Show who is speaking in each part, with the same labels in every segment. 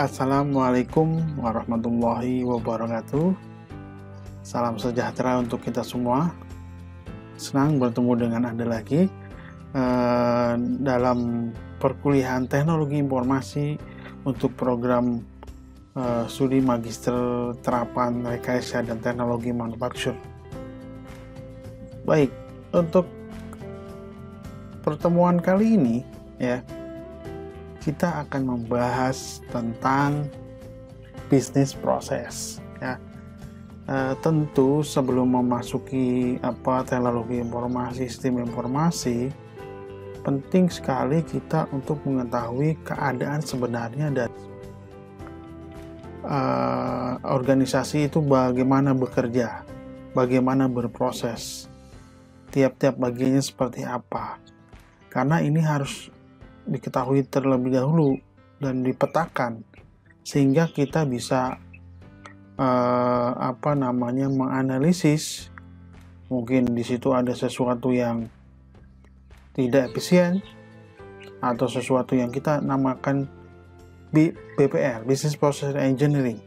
Speaker 1: Assalamualaikum warahmatullahi wabarakatuh. Salam sejahtera untuk kita semua. Senang bertemu dengan Anda lagi eh, dalam perkuliahan teknologi informasi untuk program eh, studi magister terapan rekayasa dan teknologi manufaktur. Baik, untuk pertemuan kali ini ya kita akan membahas tentang bisnis proses ya e, tentu sebelum memasuki apa teknologi informasi sistem informasi penting sekali kita untuk mengetahui keadaan sebenarnya dan e, organisasi itu bagaimana bekerja bagaimana berproses tiap-tiap bagiannya seperti apa karena ini harus diketahui terlebih dahulu dan dipetakan sehingga kita bisa eh, apa namanya menganalisis mungkin di situ ada sesuatu yang tidak efisien atau sesuatu yang kita namakan BPR Business Process Engineering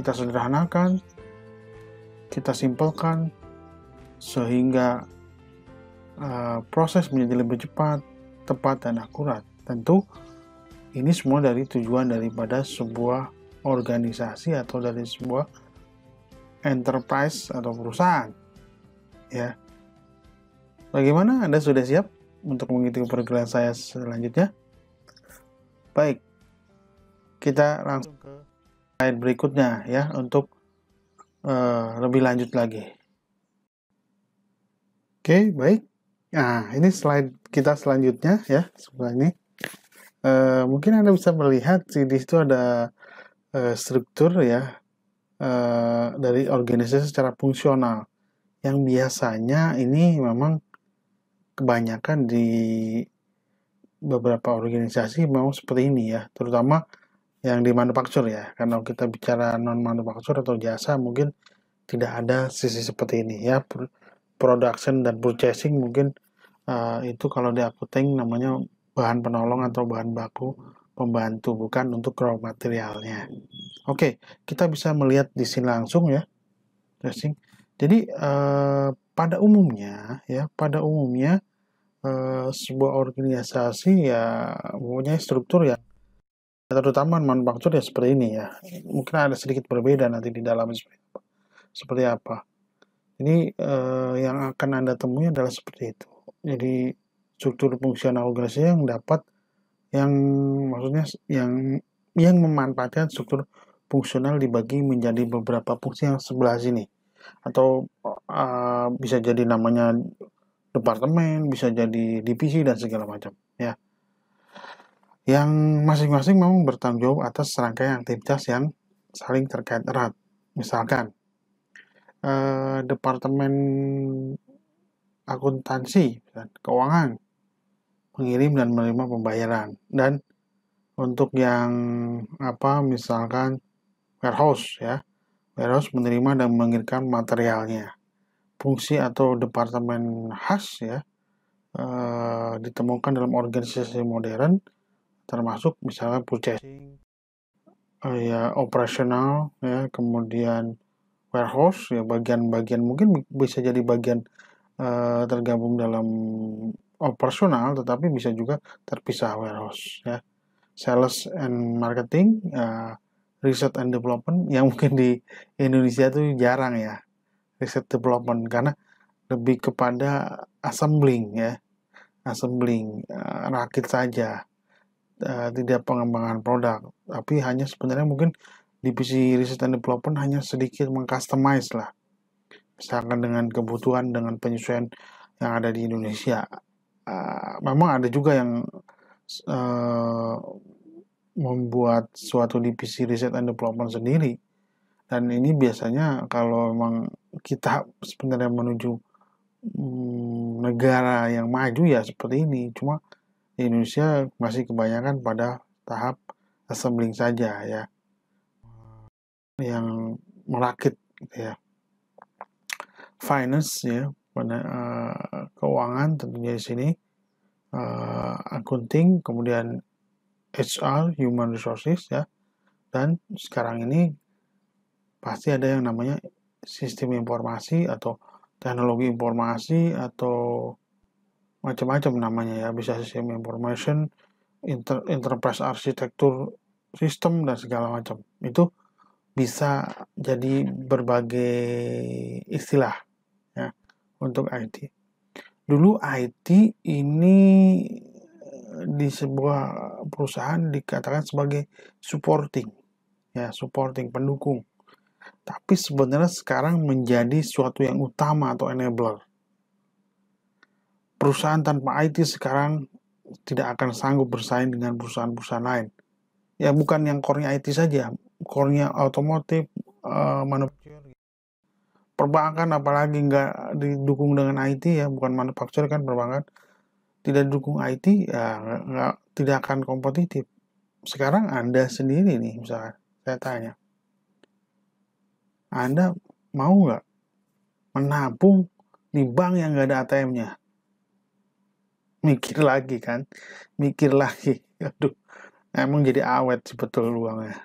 Speaker 1: kita sederhanakan kita simpelkan sehingga uh, proses menjadi lebih cepat tepat dan akurat. Tentu ini semua dari tujuan daripada sebuah organisasi atau dari sebuah enterprise atau perusahaan. Ya. Bagaimana Anda sudah siap untuk mengikuti pergelangan saya selanjutnya? Baik. Kita langsung ke slide berikutnya ya untuk uh, lebih lanjut lagi. Oke, okay, baik. Nah, ini slide kita selanjutnya ya, sebelah ini. E, mungkin Anda bisa melihat di situ ada e, struktur ya e, dari organisasi secara fungsional. Yang biasanya ini memang kebanyakan di beberapa organisasi memang seperti ini ya, terutama yang di manufaktur ya. Karena kita bicara non manufaktur atau jasa mungkin tidak ada sisi seperti ini ya. Production dan purchasing mungkin Eh, itu kalau di akuteng namanya bahan penolong atau bahan baku pembantu bukan untuk raw materialnya. Oke, kita bisa melihat di sini langsung ya dressing. Jadi eh, pada umumnya ya pada umumnya eh, sebuah organisasi ya punya struktur ya terutama manufaktur ya seperti ini ya. Mungkin ada sedikit berbeda nanti di dalam seperti apa. Seperti Jadi eh, yang akan anda temui adalah seperti itu jadi struktur fungsional organisasi yang dapat yang maksudnya yang yang memanfaatkan struktur fungsional dibagi menjadi beberapa fungsi yang sebelah sini atau uh, bisa jadi namanya departemen, bisa jadi divisi dan segala macam ya. Yang masing-masing memang bertanggung jawab atas serangkaian aktivitas yang saling terkait erat. Misalkan uh, departemen akuntansi, keuangan, mengirim dan menerima pembayaran. Dan untuk yang apa misalkan warehouse ya, warehouse menerima dan mengirimkan materialnya. Fungsi atau departemen khas ya e, ditemukan dalam organisasi modern termasuk misalnya purchasing, e, ya operasional ya, kemudian warehouse ya bagian-bagian mungkin bisa jadi bagian Eh, tergabung dalam operasional tetapi bisa juga terpisah warehouse ya sales and marketing uh, research and development yang mungkin di Indonesia itu jarang ya research development karena lebih kepada assembling ya assembling uh, rakit saja uh, tidak pengembangan produk tapi hanya sebenarnya mungkin divisi research and development hanya sedikit mengcustomize lah misalkan dengan kebutuhan dengan penyesuaian yang ada di Indonesia uh, memang ada juga yang uh, membuat suatu divisi riset and development sendiri dan ini biasanya kalau memang kita sebenarnya menuju um, negara yang maju ya seperti ini cuma di Indonesia masih kebanyakan pada tahap assembling saja ya yang merakit gitu ya finance ya uh, keuangan tentunya di sini uh, accounting kemudian HR human resources ya dan sekarang ini pasti ada yang namanya sistem informasi atau teknologi informasi atau macam-macam namanya ya bisa sistem information inter, enterprise architecture system dan segala macam itu bisa jadi berbagai istilah ya untuk IT. Dulu IT ini eh, di sebuah perusahaan dikatakan sebagai supporting ya supporting pendukung tapi sebenarnya sekarang menjadi suatu yang utama atau enabler perusahaan tanpa IT sekarang tidak akan sanggup bersaing dengan perusahaan-perusahaan lain ya bukan yang core IT saja core otomotif, uh, manufaktur, gitu. perbankan apalagi nggak didukung dengan IT ya, bukan manufaktur kan perbankan, tidak didukung IT ya nggak tidak akan kompetitif. Sekarang Anda sendiri nih misalnya, saya tanya, Anda mau nggak menabung di bank yang nggak ada ATM-nya? Mikir lagi kan, mikir lagi, aduh, emang jadi awet sebetulnya uangnya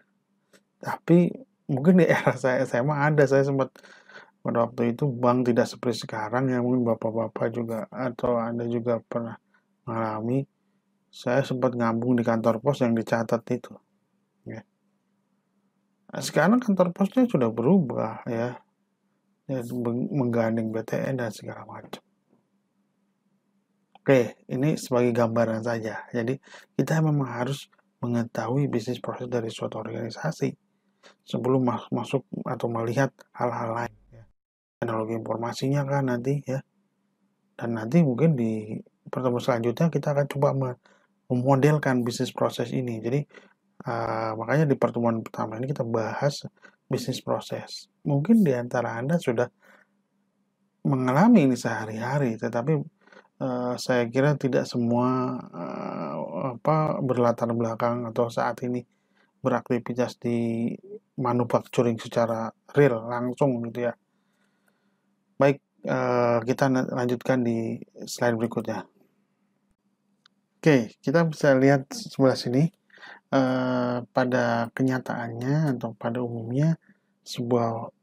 Speaker 1: tapi mungkin di era saya SMA ada saya sempat pada waktu itu bank tidak seperti sekarang yang mungkin bapak-bapak juga atau anda juga pernah mengalami saya sempat ngambung di kantor pos yang dicatat itu ya. Nah, sekarang kantor posnya sudah berubah ya, ya menggandeng BTN dan segala macam Oke, ini sebagai gambaran saja. Jadi, kita memang harus mengetahui bisnis proses dari suatu organisasi sebelum masuk atau melihat hal-hal lain ya. teknologi informasinya kan nanti ya dan nanti mungkin di pertemuan selanjutnya kita akan coba memodelkan bisnis proses ini jadi uh, makanya di pertemuan pertama ini kita bahas bisnis proses mungkin di antara anda sudah mengalami ini sehari-hari tetapi uh, saya kira tidak semua uh, apa berlatar belakang atau saat ini beraktivitas di manufacturing secara real langsung gitu ya. Baik, eh, kita lanjutkan di slide berikutnya. Oke, kita bisa lihat sebelah sini. Eh, pada kenyataannya atau pada umumnya sebuah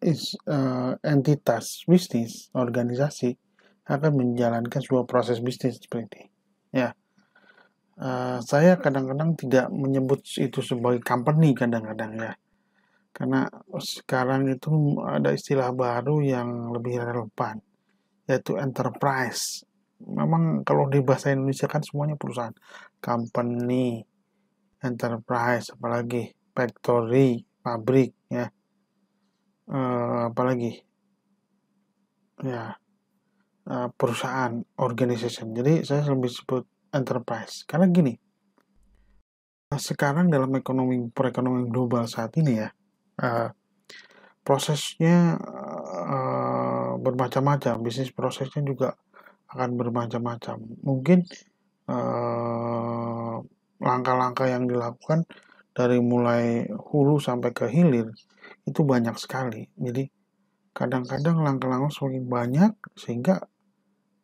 Speaker 1: is, eh, entitas bisnis, organisasi akan menjalankan sebuah proses bisnis seperti ini. Ya Uh, saya kadang-kadang tidak menyebut itu sebagai company kadang-kadang ya karena sekarang itu ada istilah baru yang lebih relevan yaitu enterprise memang kalau di bahasa Indonesia kan semuanya perusahaan company enterprise apalagi factory pabrik ya uh, apalagi ya uh, perusahaan organization jadi saya lebih sebut enterprise. Karena gini, nah, sekarang dalam ekonomi perekonomian global saat ini ya, uh, prosesnya uh, bermacam-macam, bisnis prosesnya juga akan bermacam-macam. Mungkin langkah eh, langkah-langkah yang dilakukan dari mulai hulu sampai ke hilir itu banyak sekali. Jadi kadang-kadang langkah-langkah semakin banyak sehingga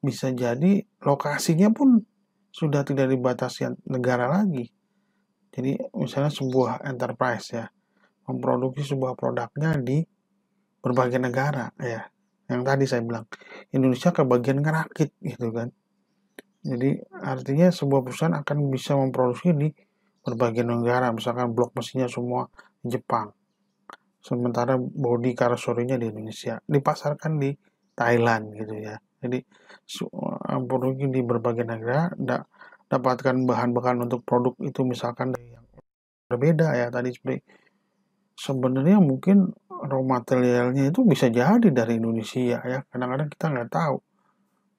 Speaker 1: bisa jadi lokasinya pun sudah tidak dibatasi negara lagi. Jadi misalnya sebuah enterprise ya memproduksi sebuah produknya di berbagai negara ya. Yang tadi saya bilang Indonesia kebagian ngerakit gitu kan. Jadi artinya sebuah perusahaan akan bisa memproduksi di berbagai negara, misalkan blok mesinnya semua Jepang. Sementara body karoserinya di Indonesia dipasarkan di Thailand gitu ya. Jadi ampun eh, mungkin di berbagai negara da, dapatkan bahan bahan untuk produk itu misalkan dari yang berbeda ya tadi seperti sebenarnya mungkin raw materialnya itu bisa jadi dari Indonesia ya kadang-kadang kita nggak tahu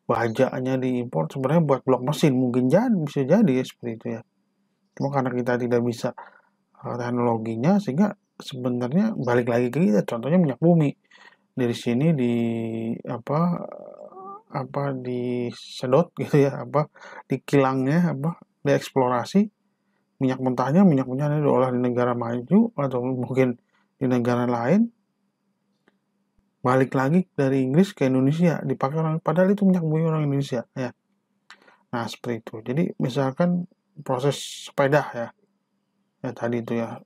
Speaker 1: bajaknya diimpor sebenarnya buat blok mesin mungkin jadi bisa jadi ya seperti itu ya cuma karena kita tidak bisa eh, teknologinya sehingga sebenarnya balik lagi ke kita contohnya minyak bumi dari sini di apa apa disedot gitu ya apa di kilangnya apa dieksplorasi minyak mentahnya minyak mentahnya diolah di negara maju atau mungkin di negara lain balik lagi dari Inggris ke Indonesia dipakai orang padahal itu minyak bumi orang Indonesia ya nah seperti itu jadi misalkan proses sepeda ya ya tadi itu ya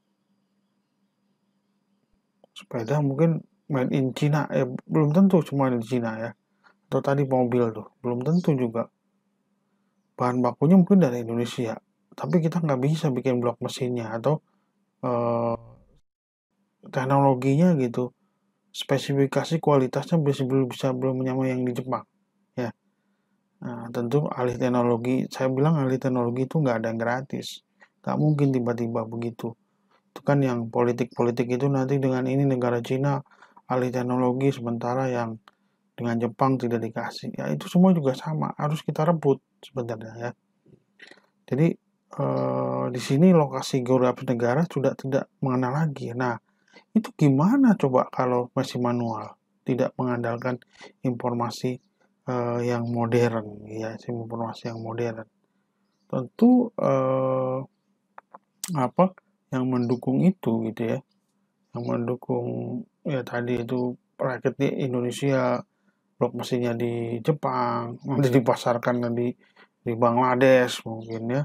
Speaker 1: sepeda mungkin main in Cina ya eh, belum tentu cuma di Cina ya atau tadi mobil tuh belum tentu juga bahan bakunya mungkin dari Indonesia tapi kita nggak bisa bikin blok mesinnya atau eh, teknologinya gitu spesifikasi kualitasnya bisa belum bisa belum menyamai yang di Jepang ya nah, tentu alih teknologi saya bilang alih teknologi itu nggak ada yang gratis nggak mungkin tiba-tiba begitu itu kan yang politik-politik itu nanti dengan ini negara Cina alih teknologi sementara yang dengan Jepang tidak dikasih ya itu semua juga sama harus kita rebut sebenarnya ya jadi eh, di sini lokasi geografis negara sudah tidak mengenal lagi nah itu gimana coba kalau masih manual tidak mengandalkan informasi eh, yang modern ya informasi yang modern tentu eh, apa yang mendukung itu gitu ya yang mendukung ya tadi itu rakyat di Indonesia blok mesinnya di Jepang nanti hmm. dipasarkan di di Bangladesh mungkin ya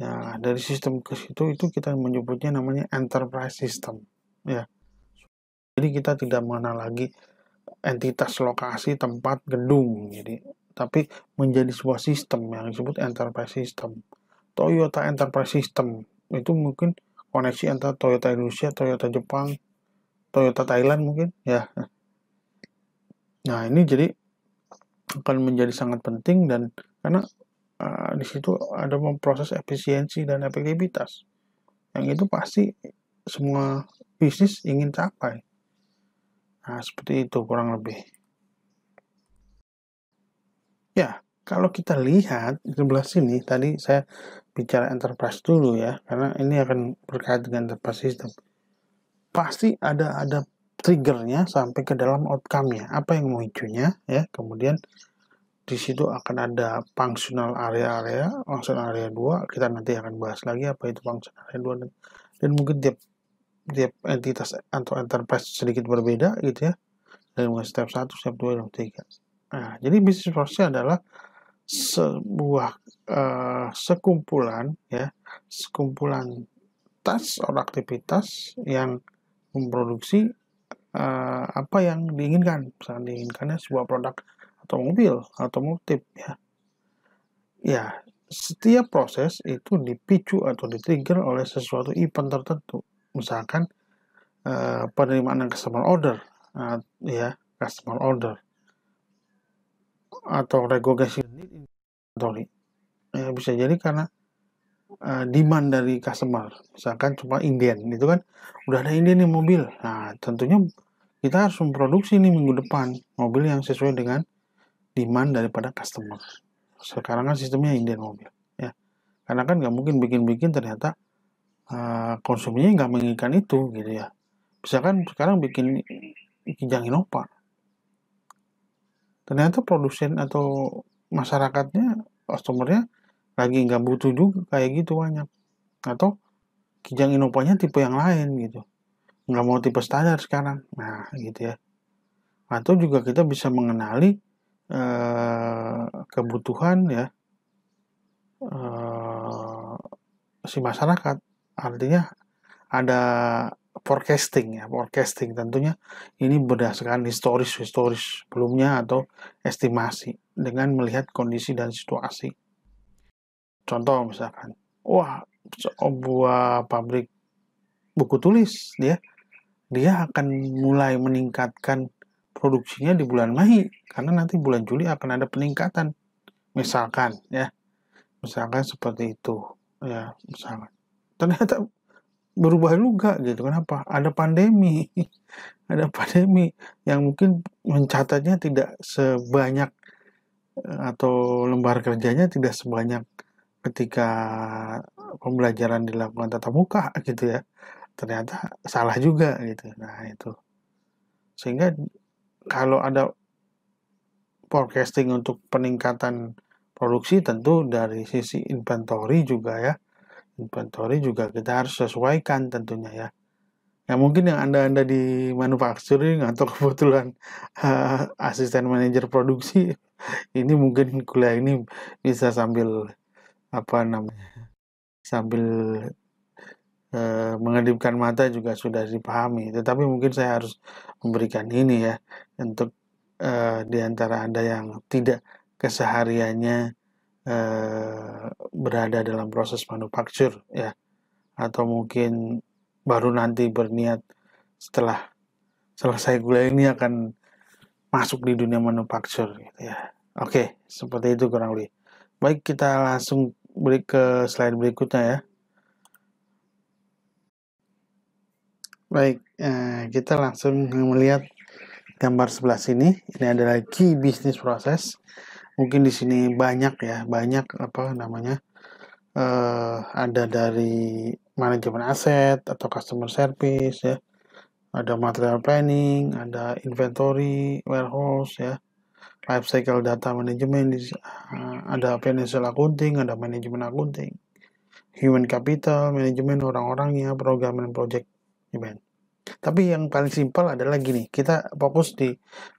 Speaker 1: ya dari sistem ke situ itu kita menyebutnya namanya enterprise system ya jadi kita tidak mengenal lagi entitas lokasi tempat gedung jadi tapi menjadi sebuah sistem yang disebut enterprise system Toyota enterprise system itu mungkin koneksi antara Toyota Indonesia Toyota Jepang Toyota Thailand mungkin ya Nah, ini jadi akan menjadi sangat penting dan karena uh, di situ ada memproses efisiensi dan efektivitas. Yang itu pasti semua bisnis ingin capai. Nah, seperti itu kurang lebih. Ya, kalau kita lihat di sebelah sini, tadi saya bicara enterprise dulu ya, karena ini akan berkait dengan enterprise system. Pasti ada ada triggernya sampai ke dalam outcome-nya, apa yang memicunya ya. Kemudian di situ akan ada functional area area, functional area 2, kita nanti akan bahas lagi apa itu functional area 2 dan, dan mungkin tiap tiap entitas atau enterprise sedikit berbeda gitu ya. Dan mulai step 1, step 2, step 3. Nah, jadi bisnis prosesnya adalah sebuah uh, sekumpulan ya, sekumpulan tas atau aktivitas yang memproduksi uh, apa yang diinginkan misalnya diinginkannya sebuah produk atau mobil atau motif ya ya setiap proses itu dipicu atau ditrigger oleh sesuatu event tertentu misalkan uh, penerimaan customer order uh, ya customer order atau negosiasi inventory ya, bisa jadi karena uh, demand dari customer misalkan cuma Indian, itu kan udah ada Indian nih mobil nah tentunya kita harus memproduksi nih minggu depan mobil yang sesuai dengan demand daripada customer sekarang kan sistemnya Indian mobil ya karena kan nggak mungkin bikin-bikin ternyata uh, eh, konsumennya nggak menginginkan itu gitu ya misalkan sekarang bikin kijang innova ternyata produsen atau masyarakatnya customernya lagi nggak butuh juga kayak gitu banyak atau kijang inovanya tipe yang lain gitu nggak mau tipe standar sekarang nah gitu ya atau juga kita bisa mengenali uh, kebutuhan ya uh, si masyarakat artinya ada forecasting ya forecasting tentunya ini berdasarkan historis historis sebelumnya atau estimasi dengan melihat kondisi dan situasi Contoh misalkan, wah sebuah pabrik buku tulis dia dia akan mulai meningkatkan produksinya di bulan Mei karena nanti bulan Juli akan ada peningkatan misalkan ya misalkan seperti itu ya misalkan ternyata berubah juga gitu kenapa ada pandemi ada pandemi yang mungkin mencatatnya tidak sebanyak eh, atau lembar kerjanya tidak sebanyak ketika pembelajaran dilakukan tatap muka gitu ya ternyata salah juga gitu nah itu sehingga kalau ada forecasting untuk peningkatan produksi tentu dari sisi inventory juga ya inventory juga kita harus sesuaikan tentunya ya ya mungkin yang anda-anda di manufacturing atau kebetulan uh, asisten manajer produksi ini mungkin kuliah ini bisa sambil apa namanya sambil uh, mengedipkan mata juga sudah dipahami tetapi mungkin saya harus memberikan ini ya untuk uh, di anda yang tidak kesehariannya uh, berada dalam proses manufaktur ya atau mungkin baru nanti berniat setelah selesai kuliah ini akan masuk di dunia manufaktur gitu ya. Oke, seperti itu kurang lebih. Baik, kita langsung beri ke slide berikutnya ya. Baik, eh, kita langsung melihat gambar sebelah sini. Ini adalah key business process. Mungkin di sini banyak ya, banyak apa namanya? Eh, ada dari manajemen aset atau customer service ya. Ada material planning, ada inventory, warehouse ya life cycle data management uh, ada financial accounting ada manajemen accounting human capital manajemen orang-orangnya program dan project manajemen tapi yang paling simpel adalah gini kita fokus di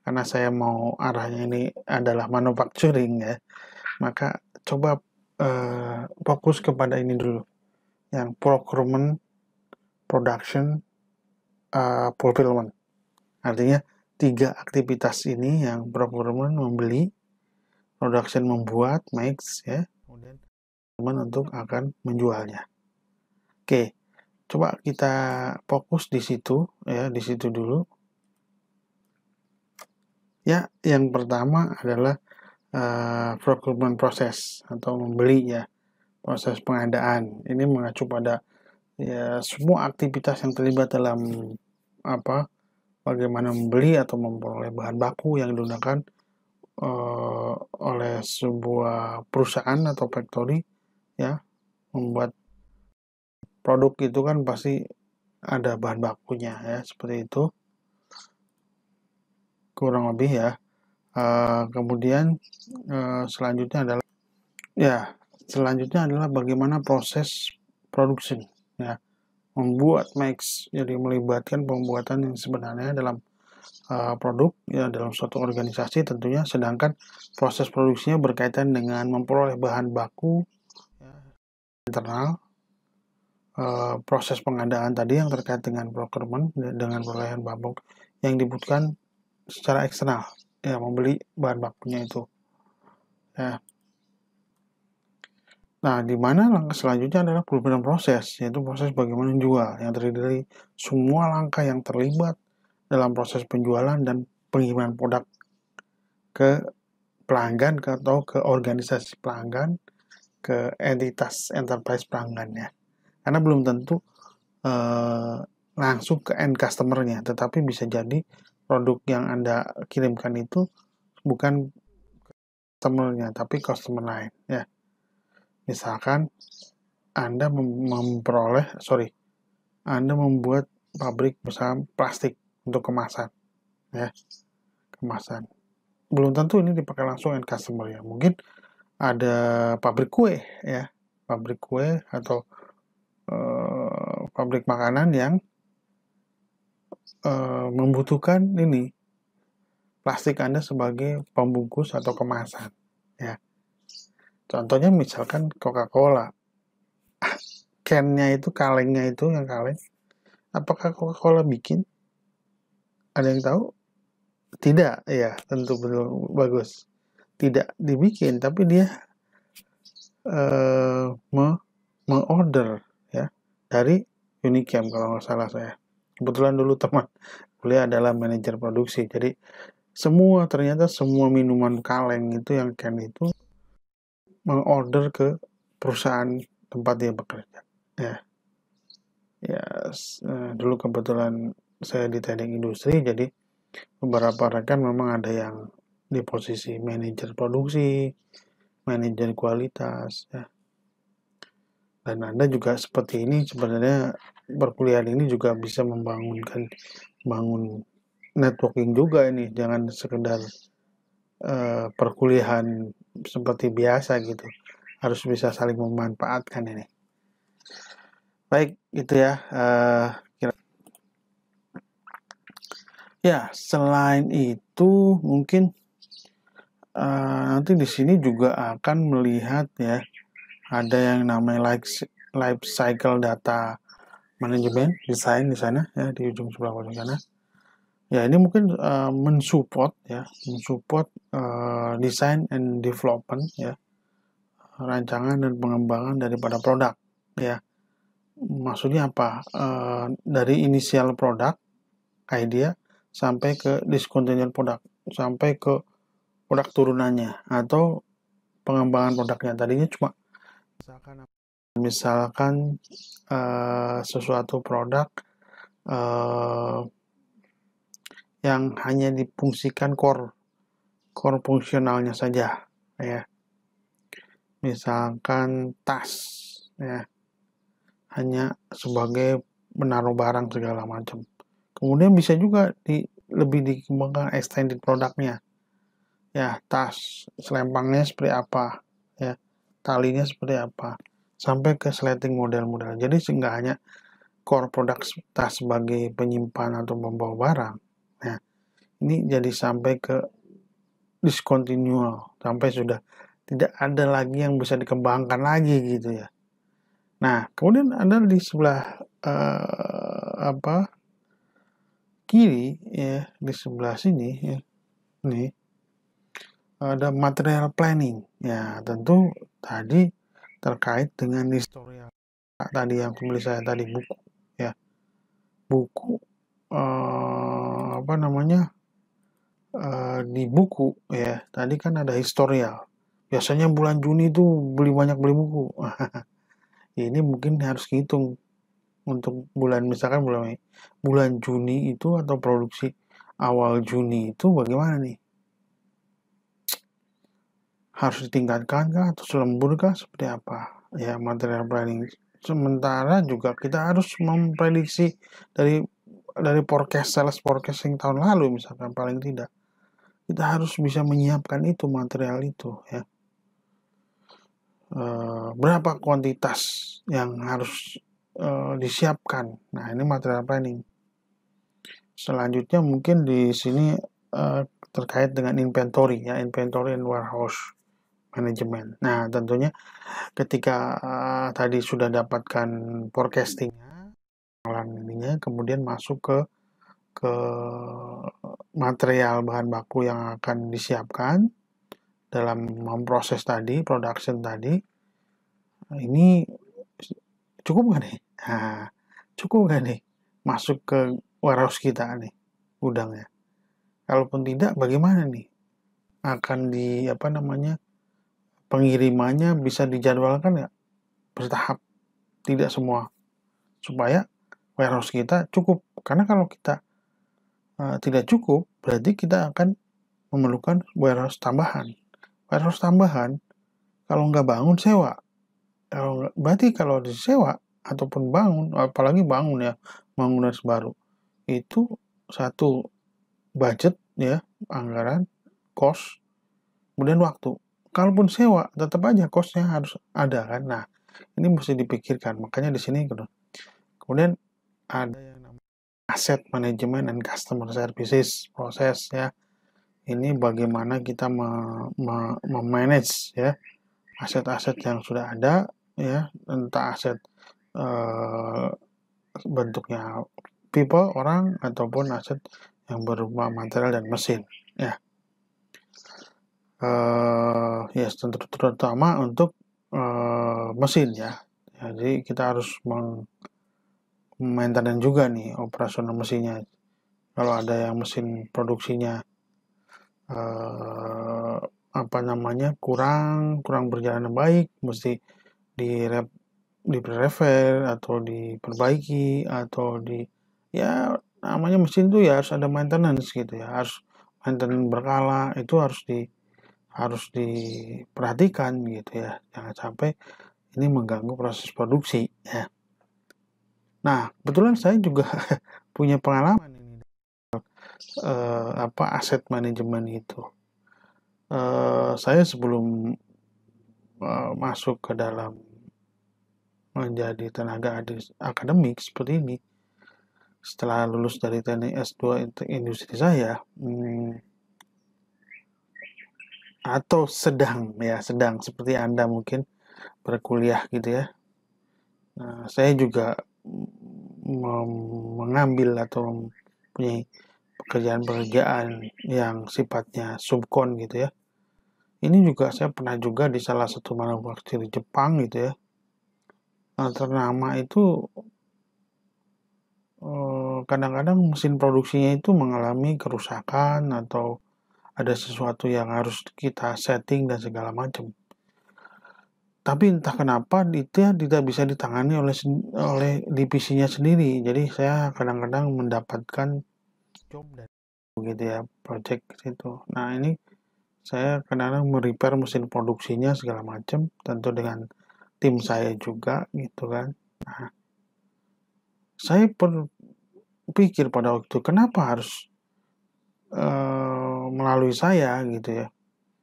Speaker 1: karena saya mau arahnya ini adalah manufacturing ya maka coba uh, fokus kepada ini dulu yang procurement production uh, fulfillment artinya tiga aktivitas ini yang procurement membeli, production membuat, makes ya, kemudian teman untuk akan menjualnya. Oke, coba kita fokus di situ ya, di situ dulu. Ya, yang pertama adalah uh, procurement proses atau membeli ya, proses pengadaan. Ini mengacu pada ya semua aktivitas yang terlibat dalam apa bagaimana membeli atau memperoleh bahan baku yang digunakan uh, oleh sebuah perusahaan atau factory ya membuat produk itu kan pasti ada bahan bakunya ya seperti itu kurang lebih ya uh, kemudian uh, selanjutnya adalah ya selanjutnya adalah bagaimana proses production ya membuat Max jadi melibatkan pembuatan yang sebenarnya dalam uh, produk ya dalam suatu organisasi tentunya sedangkan proses produksinya berkaitan dengan memperoleh bahan baku ya, internal uh, proses pengadaan tadi yang terkait dengan procurement dengan perolehan bahan baku yang dibutuhkan secara eksternal ya membeli bahan bakunya itu ya Nah, di mana langkah selanjutnya adalah perubahan proses, yaitu proses bagaimana jual yang terdiri dari semua langkah yang terlibat dalam proses penjualan dan pengiriman produk ke pelanggan atau ke organisasi pelanggan, ke entitas enterprise pelanggannya. Karena belum tentu eh, langsung ke end customer-nya, tetapi bisa jadi produk yang Anda kirimkan itu bukan customer-nya, tapi customer lain. Ya. Misalkan Anda memperoleh, sorry, Anda membuat pabrik misalnya plastik untuk kemasan, ya, kemasan. Belum tentu ini dipakai langsung end customer ya. Mungkin ada pabrik kue, ya, pabrik kue atau uh, pabrik makanan yang uh, membutuhkan ini plastik Anda sebagai pembungkus atau kemasan, ya Contohnya misalkan Coca-Cola. Can-nya itu, kalengnya itu yang kaleng. Apakah Coca-Cola bikin? Ada yang tahu? Tidak, ya tentu belum bagus. Tidak dibikin, tapi dia uh, me mengorder ya dari Unicam kalau nggak salah saya. Kebetulan dulu teman kuliah adalah manajer produksi, jadi semua ternyata semua minuman kaleng itu yang can itu mengorder ke perusahaan tempat dia bekerja ya ya dulu kebetulan saya di trading industri jadi beberapa rekan memang ada yang di posisi manajer produksi manajer kualitas ya dan anda juga seperti ini sebenarnya perkuliahan ini juga bisa membangunkan bangun networking juga ini jangan sekedar uh, perkuliahan seperti biasa gitu harus bisa saling memanfaatkan ini baik itu ya uh, kira ya selain itu mungkin uh, nanti di sini juga akan melihat ya ada yang namanya life, life cycle data manajemen desain di sana ya di ujung sebelah kanan sana ya ini mungkin uh, mensupport ya mensupport uh, eh, design and development ya rancangan dan pengembangan daripada produk ya maksudnya apa uh, dari inisial produk idea sampai ke discontinued produk sampai ke produk turunannya atau pengembangan produknya tadinya cuma misalkan misalkan uh, sesuatu produk uh, yang hanya difungsikan core core fungsionalnya saja ya misalkan tas ya hanya sebagai menaruh barang segala macam kemudian bisa juga di lebih dikembangkan extended produknya ya tas selempangnya seperti apa ya talinya seperti apa sampai ke sleting model-model jadi sehingga hanya core produk tas sebagai penyimpan atau membawa barang Nah, ini jadi sampai ke diskontinual, sampai sudah tidak ada lagi yang bisa dikembangkan lagi gitu ya. Nah, kemudian ada di sebelah uh, apa kiri ya, di sebelah sini ya. Nih ada material planning. Ya, tentu tadi terkait dengan historial tadi yang tulis saya tadi buku ya. Buku uh, apa namanya uh, di buku ya tadi kan ada historial biasanya bulan Juni itu beli banyak beli buku ini mungkin harus hitung untuk bulan misalkan bulan bulan Juni itu atau produksi awal Juni itu bagaimana nih harus ditingkatkan kah atau selembur kah seperti apa ya material planning sementara juga kita harus memprediksi dari dari forecast sales forecasting tahun lalu misalkan paling tidak kita harus bisa menyiapkan itu material itu ya e, berapa kuantitas yang harus e, disiapkan nah ini material planning selanjutnya mungkin di sini e, terkait dengan inventory ya inventory and warehouse management nah tentunya ketika e, tadi sudah dapatkan forecastingnya ininya kemudian masuk ke ke material bahan baku yang akan disiapkan dalam memproses tadi production tadi ini cukup gak nih nah, cukup gak nih masuk ke warehouse kita nih gudangnya kalaupun tidak bagaimana nih akan di apa namanya pengirimannya bisa dijadwalkan ya bertahap tidak semua supaya warehouse kita cukup. Karena kalau kita uh, tidak cukup, berarti kita akan memerlukan warehouse tambahan. Warehouse tambahan, kalau nggak bangun sewa. Kalau berarti kalau disewa ataupun bangun, apalagi bangun ya, bangunan baru, itu satu budget ya, anggaran, cost, kemudian waktu. Kalaupun sewa, tetap aja costnya harus ada kan. Nah, ini mesti dipikirkan. Makanya di sini gitu. kemudian ada yang namanya aset manajemen and customer services proses ya ini bagaimana kita memanage me, me ya aset-aset yang sudah ada ya entah aset eh, bentuknya people orang ataupun aset yang berupa material dan mesin ya eh, yes tentu terutama untuk eh, mesin ya jadi kita harus maintenance juga nih operasional mesinnya. Kalau ada yang mesin produksinya eh, apa namanya kurang kurang berjalan baik, mesti di rep, di prefer atau diperbaiki atau di ya namanya mesin tuh ya harus ada maintenance gitu ya harus maintenance berkala itu harus di harus diperhatikan gitu ya jangan sampai ini mengganggu proses produksi ya Nah, kebetulan saya juga punya pengalaman ini uh, apa aset manajemen itu. Uh, saya sebelum uh, masuk ke dalam menjadi tenaga adis, akademik seperti ini, setelah lulus dari teknik S2 industri saya, hmm, atau sedang ya sedang seperti anda mungkin berkuliah gitu ya. Nah, saya juga mengambil atau punya pekerjaan-pekerjaan yang sifatnya subkon gitu ya. Ini juga saya pernah juga di salah satu manufaktur Jepang gitu ya. Nah, ternama itu eh, kadang-kadang mesin produksinya itu mengalami kerusakan atau ada sesuatu yang harus kita setting dan segala macam tapi entah kenapa itu tidak bisa ditangani oleh oleh divisinya sendiri jadi saya kadang-kadang mendapatkan job dan gitu ya project itu. nah ini saya kadang-kadang merepair mesin produksinya segala macam tentu dengan tim saya juga gitu kan nah saya berpikir pada waktu itu kenapa harus uh, melalui saya gitu ya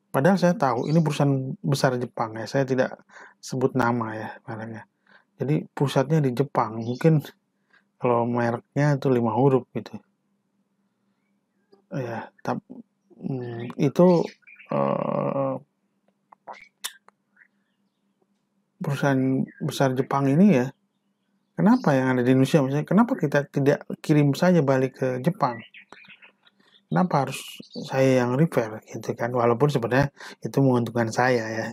Speaker 1: Padahal saya tahu ini perusahaan besar Jepang ya, saya tidak sebut nama ya mereknya. Jadi pusatnya di Jepang, mungkin kalau mereknya itu lima huruf gitu. Ya, tapi hmm, itu uh, perusahaan besar Jepang ini ya, kenapa yang ada di Indonesia? Misalnya, kenapa kita tidak kirim saja balik ke Jepang? kenapa harus saya yang repair gitu kan walaupun sebenarnya itu menguntungkan saya ya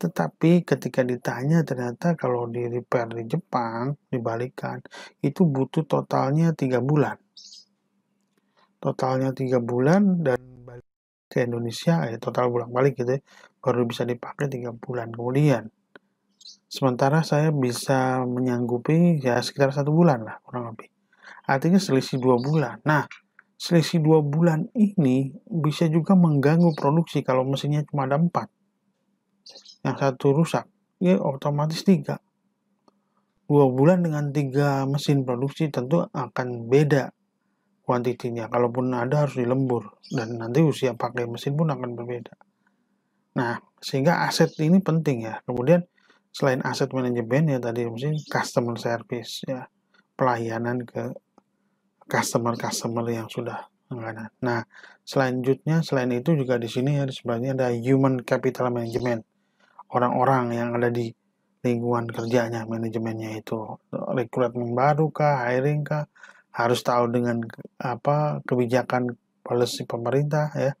Speaker 1: tetapi ketika ditanya ternyata kalau di repair di Jepang dibalikan itu butuh totalnya tiga bulan totalnya tiga bulan dan ke Indonesia ya total bulan balik gitu ya, baru bisa dipakai tiga bulan kemudian sementara saya bisa menyanggupi ya sekitar satu bulan lah kurang lebih artinya selisih dua bulan nah selisih dua bulan ini bisa juga mengganggu produksi kalau mesinnya cuma ada empat. Yang satu rusak, ya otomatis tiga. Dua bulan dengan tiga mesin produksi tentu akan beda kuantitinya. Kalaupun ada harus dilembur dan nanti usia pakai mesin pun akan berbeda. Nah, sehingga aset ini penting ya. Kemudian selain aset manajemen ya tadi mesin customer service ya pelayanan ke customer-customer yang sudah langganan. Nah, selanjutnya selain itu juga di sini ya sebenarnya ada human capital management. Orang-orang yang ada di lingkungan kerjanya, manajemennya itu rekrut baru kah, hiring kah, harus tahu dengan apa kebijakan policy pemerintah ya.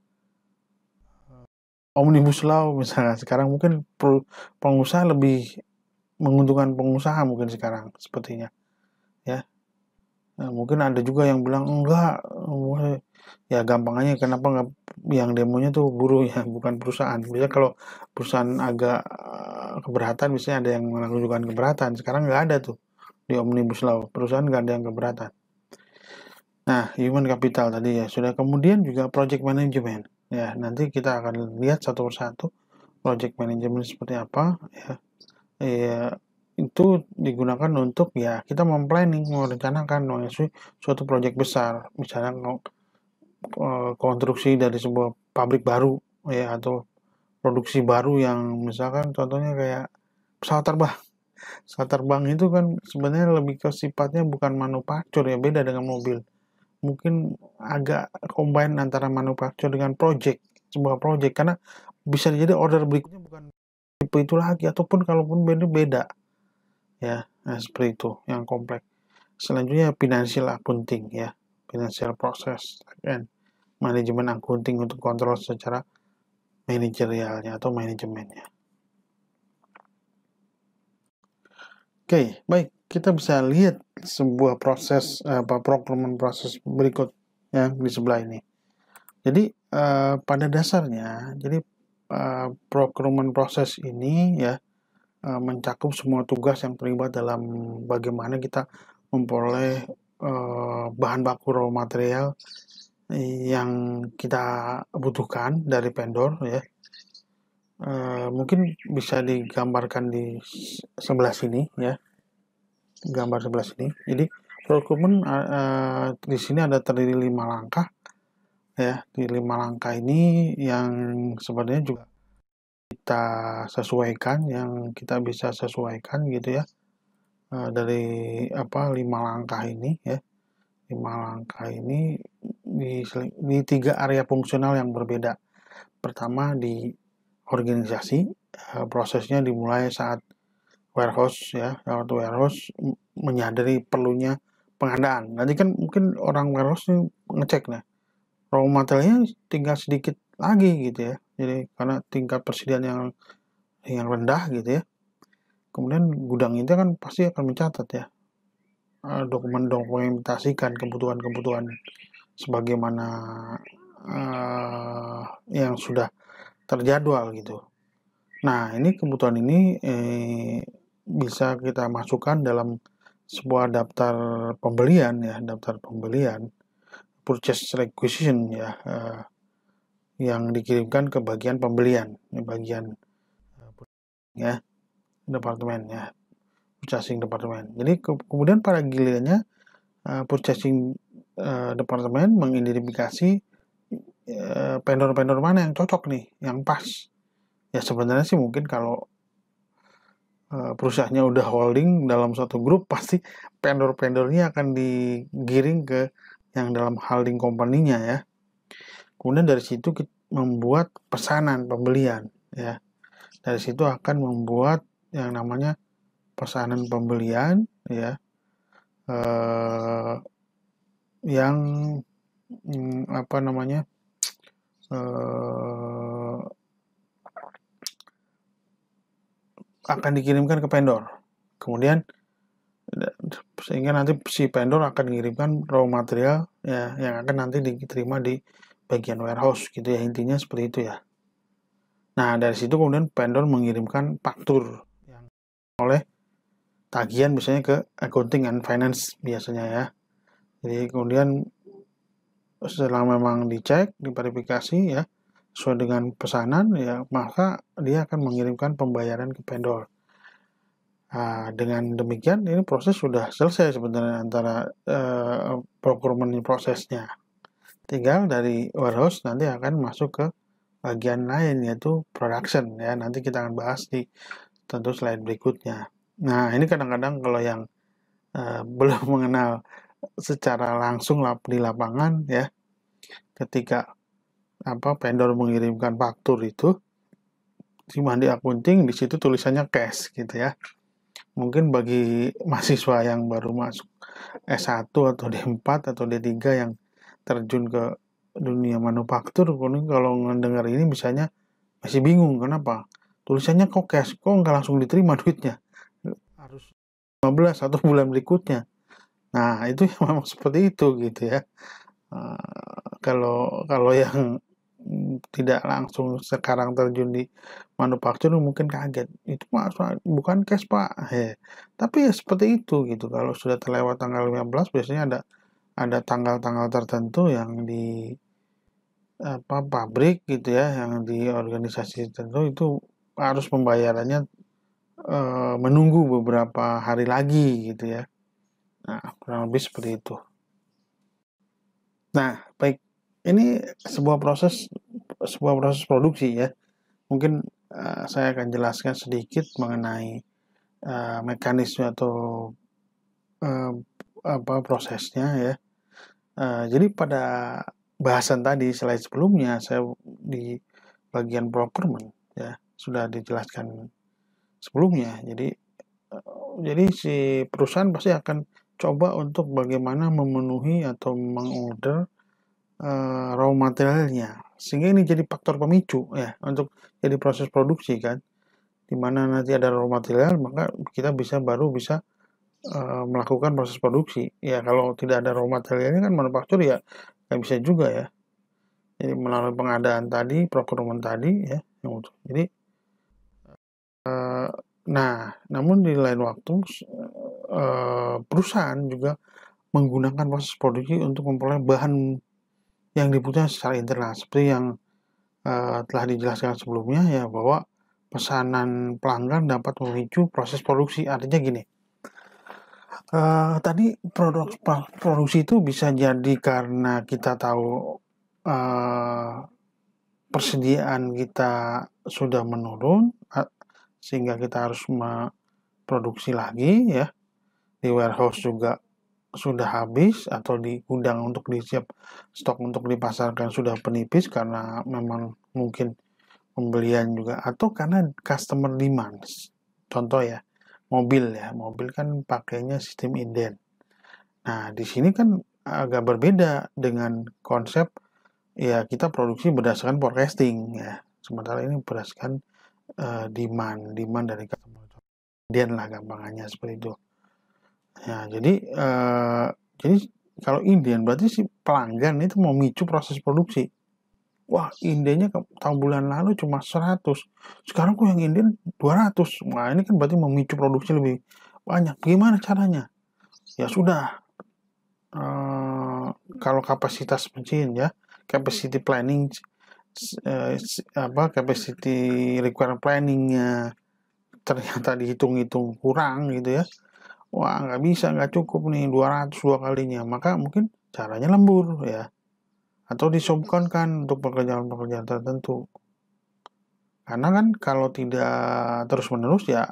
Speaker 1: Omnibus law misalnya sekarang mungkin pengusaha lebih menguntungkan pengusaha mungkin sekarang sepertinya Nah, mungkin ada juga yang bilang enggak, ya gampangnya kenapa nggak yang demonya tuh buruh ya bukan perusahaan biasanya kalau perusahaan agak eh, keberatan biasanya ada yang mengajukan keberatan sekarang nggak ada tuh di omnibus law perusahaan nggak ada yang keberatan nah human capital tadi ya sudah kemudian juga project management ya nanti kita akan lihat satu persatu project management seperti apa ya, ya itu digunakan untuk ya kita memplanning, merencanakan suatu proyek besar, misalnya eh, konstruksi dari sebuah pabrik baru ya atau produksi baru yang misalkan contohnya kayak pesawat terbang. Pesawat terbang itu kan sebenarnya lebih ke sifatnya bukan manufaktur ya, beda dengan mobil. Mungkin agak combine antara manufaktur dengan project, sebuah project karena bisa jadi order berikutnya bukan tipe itu lagi ataupun kalaupun beda beda ya nah, seperti itu yang kompleks selanjutnya financial accounting ya financial process dan manajemen accounting untuk kontrol secara manajerialnya atau manajemennya oke okay, baik kita bisa lihat sebuah proses apa procurement proses berikut ya di sebelah ini jadi uh, pada dasarnya jadi uh, procurement proses ini ya Eh, mencakup semua tugas yang terlibat dalam bagaimana kita memperoleh eh, bahan baku raw material yang kita butuhkan dari vendor ya. Eh, mungkin bisa digambarkan di sebelah sini ya. Gambar sebelah sini. Jadi procurement di sini ada terdiri lima langkah ya. Di lima langkah ini yang sebenarnya juga kita sesuaikan yang kita bisa sesuaikan gitu ya eh, dari apa lima langkah ini ya lima langkah ini di, di tiga area fungsional yang berbeda pertama di organisasi eh, prosesnya dimulai saat warehouse ya saat warehouse menyadari perlunya pengadaan nanti kan mungkin orang warehouse ngecek nah raw materialnya tinggal sedikit lagi gitu ya jadi karena tingkat persediaan yang yang rendah gitu ya kemudian gudang itu kan pasti akan mencatat ya eh, dokumen dokumentasikan kebutuhan-kebutuhan sebagaimana uh, yang sudah terjadwal gitu. Nah ini kebutuhan ini eh, bisa kita masukkan dalam sebuah daftar pembelian ya, daftar pembelian purchase requisition ya. Uh, yang dikirimkan ke bagian pembelian, ya, bagian eh, ya departemen ya purchasing departemen. Jadi ke kemudian para gilirannya uh, purchasing uh, departemen mengidentifikasi vendor-vendor uh, mana yang cocok nih, yang pas. Ya sebenarnya sih mungkin kalau uh, perusahaannya udah holding dalam satu grup pasti vendor-vendornya akan digiring ke yang dalam holding company-nya ya Kemudian dari situ kita membuat pesanan pembelian ya. Dari situ akan membuat yang namanya pesanan pembelian ya. Eh, yang hmm, apa namanya? Eh, akan dikirimkan ke vendor. Kemudian sehingga nanti si vendor akan mengirimkan raw material ya yang akan nanti diterima di bagian warehouse gitu ya intinya seperti itu ya. Nah dari situ kemudian vendor mengirimkan faktur yang oleh tagihan misalnya ke accounting and finance biasanya ya. Jadi kemudian setelah memang dicek, diverifikasi ya sesuai dengan pesanan ya maka dia akan mengirimkan pembayaran ke vendor. Nah, dengan demikian ini proses sudah selesai sebenarnya antara uh, eh, procurement prosesnya tinggal dari warehouse nanti akan masuk ke bagian lain yaitu production ya nanti kita akan bahas di tentu slide berikutnya nah ini kadang-kadang kalau yang uh, belum mengenal secara langsung lap di lapangan ya ketika apa vendor mengirimkan faktur itu cuma di akunting di situ tulisannya cash gitu ya mungkin bagi mahasiswa yang baru masuk S1 atau D4 atau D3 yang terjun ke dunia manufaktur kuning kalau mendengar ini misalnya masih bingung kenapa tulisannya kok cash kok nggak langsung diterima duitnya harus 15 atau bulan berikutnya nah itu memang seperti itu gitu ya eh, kalau kalau yang tidak langsung sekarang terjun di manufaktur mungkin kaget itu bukan cash pak He. tapi ya seperti itu gitu kalau sudah terlewat tanggal 15 biasanya ada ada tanggal-tanggal tertentu yang di apa pabrik gitu ya yang di organisasi tertentu itu harus pembayarannya e, menunggu beberapa hari lagi gitu ya nah kurang lebih seperti itu nah baik ini sebuah proses sebuah proses produksi ya mungkin e, saya akan jelaskan sedikit mengenai e, mekanisme atau e, apa prosesnya ya Eh, jadi pada bahasan tadi slide sebelumnya saya di bagian procurement ya sudah dijelaskan sebelumnya. Jadi eh, jadi si perusahaan pasti akan coba untuk bagaimana memenuhi atau mengorder uh, raw materialnya sehingga ini jadi faktor pemicu ya untuk jadi proses produksi kan dimana nanti ada raw material maka kita bisa baru bisa Eh, melakukan proses produksi ya kalau tidak ada raw materialnya kan manufaktur ya nggak bisa juga ya jadi melalui pengadaan tadi procurement tadi ya yang untuk jadi uh, nah namun di lain waktu uh, perusahaan juga menggunakan proses produksi untuk memperoleh bahan yang dibutuhkan secara internal seperti yang uh, telah dijelaskan sebelumnya ya bahwa pesanan pelanggan dapat memicu proses produksi artinya gini uh, tadi produk produksi itu bisa jadi karena kita tahu uh, persediaan kita sudah menurun eh, sehingga kita harus memproduksi lagi ya di warehouse juga sudah habis atau di gudang untuk disiap stok untuk dipasarkan sudah penipis karena memang mungkin pembelian juga atau karena customer demands contoh ya mobil ya mobil kan pakainya sistem inden nah di sini kan agak berbeda dengan konsep ya kita produksi berdasarkan forecasting ya sementara ini berdasarkan uh, demand demand dari customer inden lah gampangannya seperti itu ya jadi uh, jadi kalau inden berarti si pelanggan itu memicu proses produksi wah indennya tahun bulan lalu cuma 100 sekarang kok yang inden 200 nah ini kan berarti memicu produksi lebih banyak gimana caranya ya sudah uh, kalau kapasitas mesin ya capacity planning uh, apa capacity requirement planningnya ternyata dihitung-hitung kurang gitu ya wah nggak bisa nggak cukup nih 200 dua kalinya maka mungkin caranya lembur ya atau disubkonkan kan untuk pekerjaan-pekerjaan tertentu. Karena kan kalau tidak terus-menerus ya,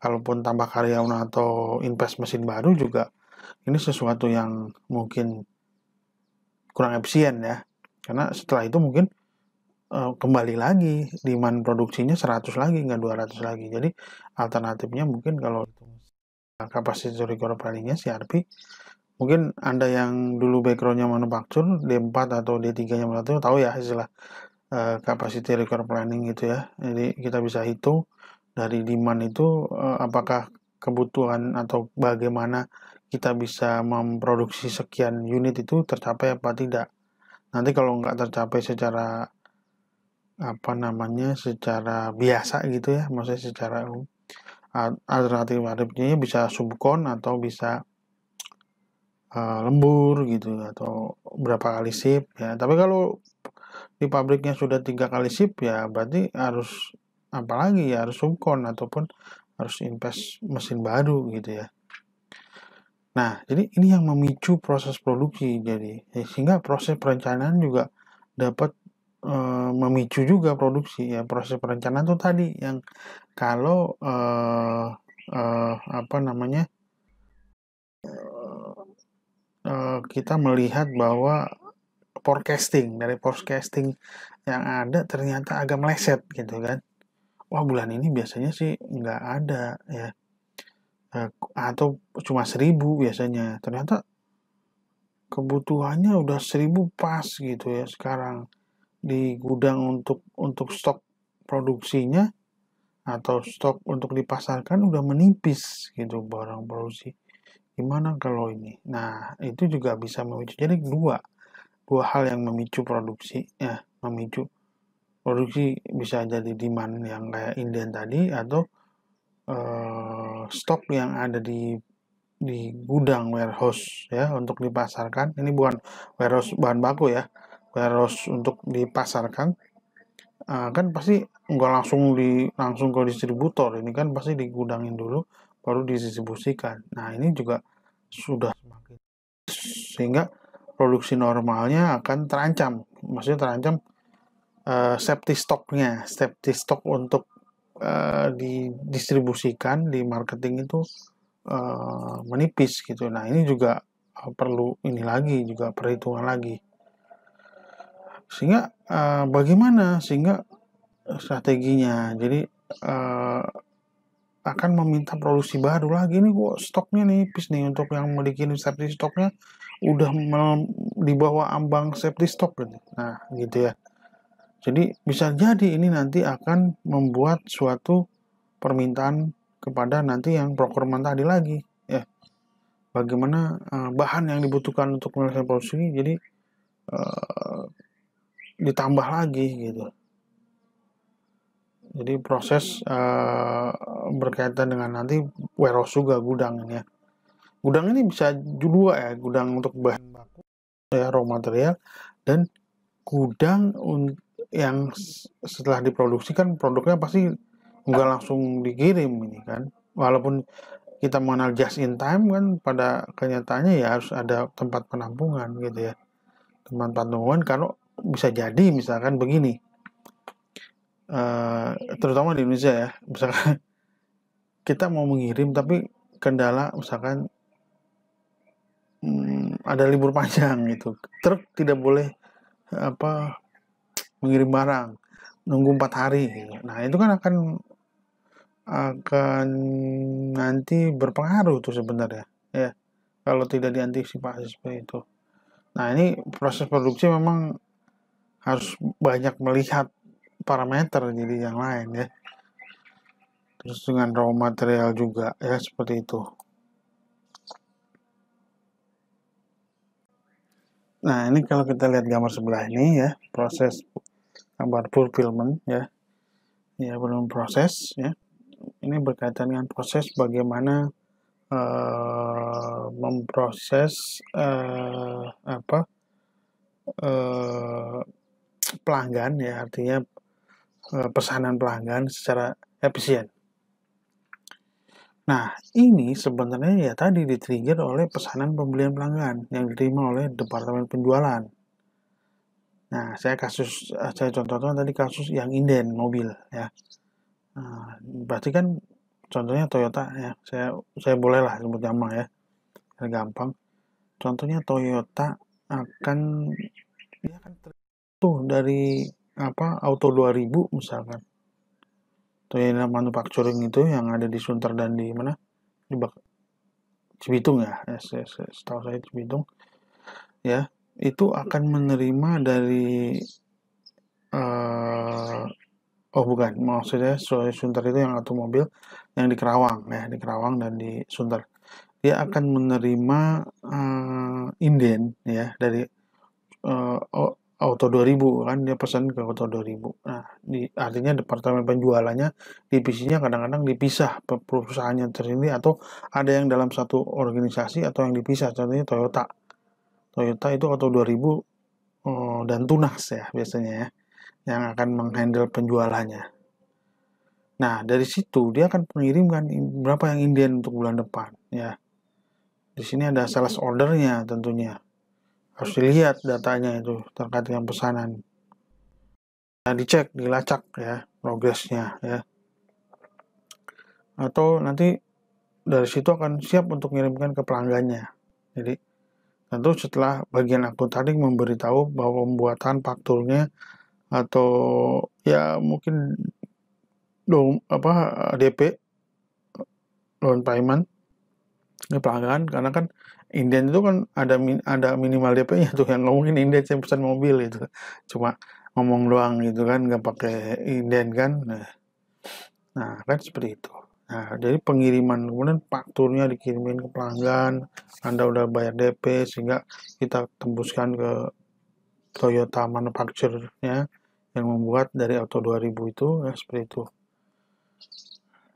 Speaker 1: kalaupun tambah karyawan atau invest mesin baru juga, ini sesuatu yang mungkin kurang efisien ya. Karena setelah itu mungkin uh, kembali lagi demand produksinya 100 lagi, nggak 200 lagi. Jadi alternatifnya mungkin kalau kapasitas recovery-nya CRP mungkin anda yang dulu backgroundnya manufaktur D4 atau D3 nya berarti tahu ya istilah uh, capacity record planning gitu ya jadi kita bisa hitung dari demand itu uh, apakah kebutuhan atau bagaimana kita bisa memproduksi sekian unit itu tercapai apa tidak nanti kalau nggak tercapai secara apa namanya secara biasa gitu ya maksudnya secara eh, alternatif alternatifnya bisa subkon atau bisa Eh, lembur gitu ya, atau berapa kali sip ya tapi kalau di pabriknya sudah tiga kali sip ya berarti harus apalagi ya harus subkon ataupun harus invest mesin baru gitu ya nah jadi ini yang memicu proses produksi jadi ya, sehingga proses perencanaan juga dapat e, memicu juga produksi ya proses perencanaan itu tadi yang kalau e, e, apa namanya Eh, kita melihat bahwa forecasting dari forecasting yang ada ternyata agak meleset gitu kan wah bulan ini biasanya sih nggak ada ya eh, atau cuma seribu biasanya ternyata kebutuhannya udah seribu pas gitu ya sekarang di gudang untuk untuk stok produksinya atau stok untuk dipasarkan udah menipis gitu barang produksi gimana kalau ini nah itu juga bisa memicu jadi dua dua hal yang memicu produksi ya memicu produksi bisa jadi demand yang kayak inden tadi atau eh, stok yang ada di di gudang warehouse ya untuk dipasarkan ini bukan warehouse bahan baku ya warehouse untuk dipasarkan eh, kan pasti nggak langsung di langsung ke distributor ini kan pasti di gudangin dulu baru didistribusikan. Nah, ini juga sudah semakin sehingga produksi normalnya akan terancam. Maksudnya terancam uh, safety stoknya, safety stock untuk uh, didistribusikan di marketing itu uh, menipis gitu. Nah, ini juga perlu ini lagi juga perhitungan lagi. Sehingga uh, bagaimana sehingga strateginya. Jadi akan meminta produksi baru lagi nih kok stoknya nih pis nih untuk yang memiliki safety stoknya udah di bawah ambang safety stok, gitu. Nah, gitu ya. Jadi bisa jadi ini nanti akan membuat suatu permintaan kepada nanti yang procurement tadi lagi ya. Bagaimana uh, bahan yang dibutuhkan untuk menyelesaikan produksi jadi uh, ditambah lagi gitu. Jadi proses uh, berkaitan dengan nanti warehouse juga gudang ini ya. Gudang ini bisa dua ya, gudang untuk bahan baku ya raw material dan gudang yang setelah diproduksi kan produknya pasti nggak langsung dikirim ini kan. Walaupun kita mengenal just in time kan pada kenyataannya ya harus ada tempat penampungan gitu ya. Tempat penampungan kalau bisa jadi misalkan begini Eh, iya. terutama di Indonesia ya misalkan kita mau mengirim tapi kendala misalkan hmm, ada libur panjang gitu truk tidak boleh apa mengirim barang nunggu empat hari nah itu kan akan akan nanti berpengaruh tuh sebenarnya ya kalau tidak diantisipasi seperti itu nah ini proses produksi memang harus banyak melihat parameter jadi yang lain ya terus dengan raw material juga ya seperti itu nah ini kalau kita lihat gambar sebelah ini ya proses gambar fulfillment ya ya belum proses ya ini berkaitan dengan proses bagaimana uh, memproses uh, apa uh, pelanggan ya artinya Eh, pesanan pelanggan secara efisien. Nah, ini sebenarnya ya tadi di oleh pesanan pembelian pelanggan yang diterima oleh departemen penjualan. Nah, saya kasus eh, saya contohkan tadi kasus yang inden mobil ya. Nah, berarti kan contohnya Toyota ya. Saya saya bolehlah sebut nama ya. Gampang. Contohnya Toyota akan dia akan tuh dari apa auto 2000 misalkan yang Toyota Manufacturing itu yang ada di Sunter dan di mana di Bak Cibitung ya yes, yes, yes. tahu saya Cibitung ya itu akan menerima dari uh, oh bukan maksudnya Sunter itu yang mobil yang di Kerawang ya di Kerawang dan di Sunter dia akan menerima uh, inden ya dari uh, Auto 2000 kan dia pesan ke Auto 2000. Nah, di, artinya departemen penjualannya divisinya kadang-kadang dipisah perusahaannya tersendiri atau ada yang dalam satu organisasi atau yang dipisah contohnya Toyota. Toyota itu Auto 2000 oh, eh, dan Tunas ya biasanya ya yang akan menghandle penjualannya. Nah, dari situ dia akan mengirimkan berapa yang Indian untuk bulan depan ya. Di sini ada sales ordernya tentunya harus dilihat datanya itu terkait dengan pesanan nah, dicek dilacak ya progresnya ya atau nanti dari situ akan siap untuk mengirimkan ke pelanggannya jadi tentu setelah bagian akun tadi memberitahu bahwa pembuatan fakturnya atau ya mungkin dong apa DP loan payment ya pelanggan karena kan inden itu kan ada min, ada minimal DP nya tuh yang ngomongin inden pesan mobil itu kan. cuma ngomong doang gitu kan nggak pakai inden kan nah, nah kan seperti itu nah jadi pengiriman kemudian fakturnya dikirimin ke pelanggan anda udah bayar DP sehingga kita tembuskan ke Toyota manufacturer ya yang membuat dari Auto 2000 itu ya seperti itu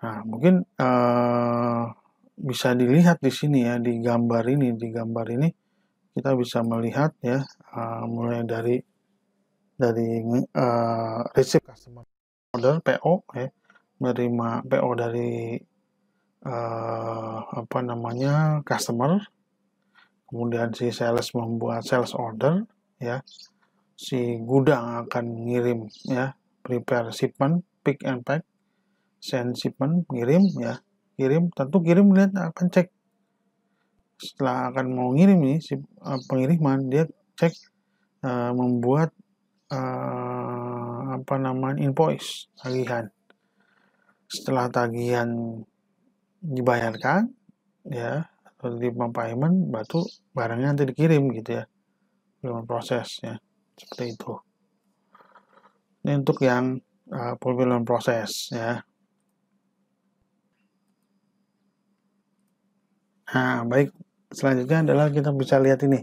Speaker 1: nah mungkin uh, bisa dilihat di sini ya di gambar ini di gambar ini kita bisa melihat ya uh, mulai dari dari uh, receive customer order PO ya menerima PO dari uh, apa namanya customer kemudian si sales membuat sales order ya si gudang akan ngirim ya prepare shipment pick and pack send shipment ngirim ya kirim tentu kirim lihat akan cek setelah akan mau ngirim nih si eh, pengiriman dia cek uh, membuat uh, apa namanya invoice tagihan setelah tagihan dibayarkan ya atau di payment batu barangnya nanti dikirim gitu ya belum proses ya seperti itu ini untuk yang uh, fulfillment proses ya Nah, baik. Selanjutnya adalah kita bisa lihat ini.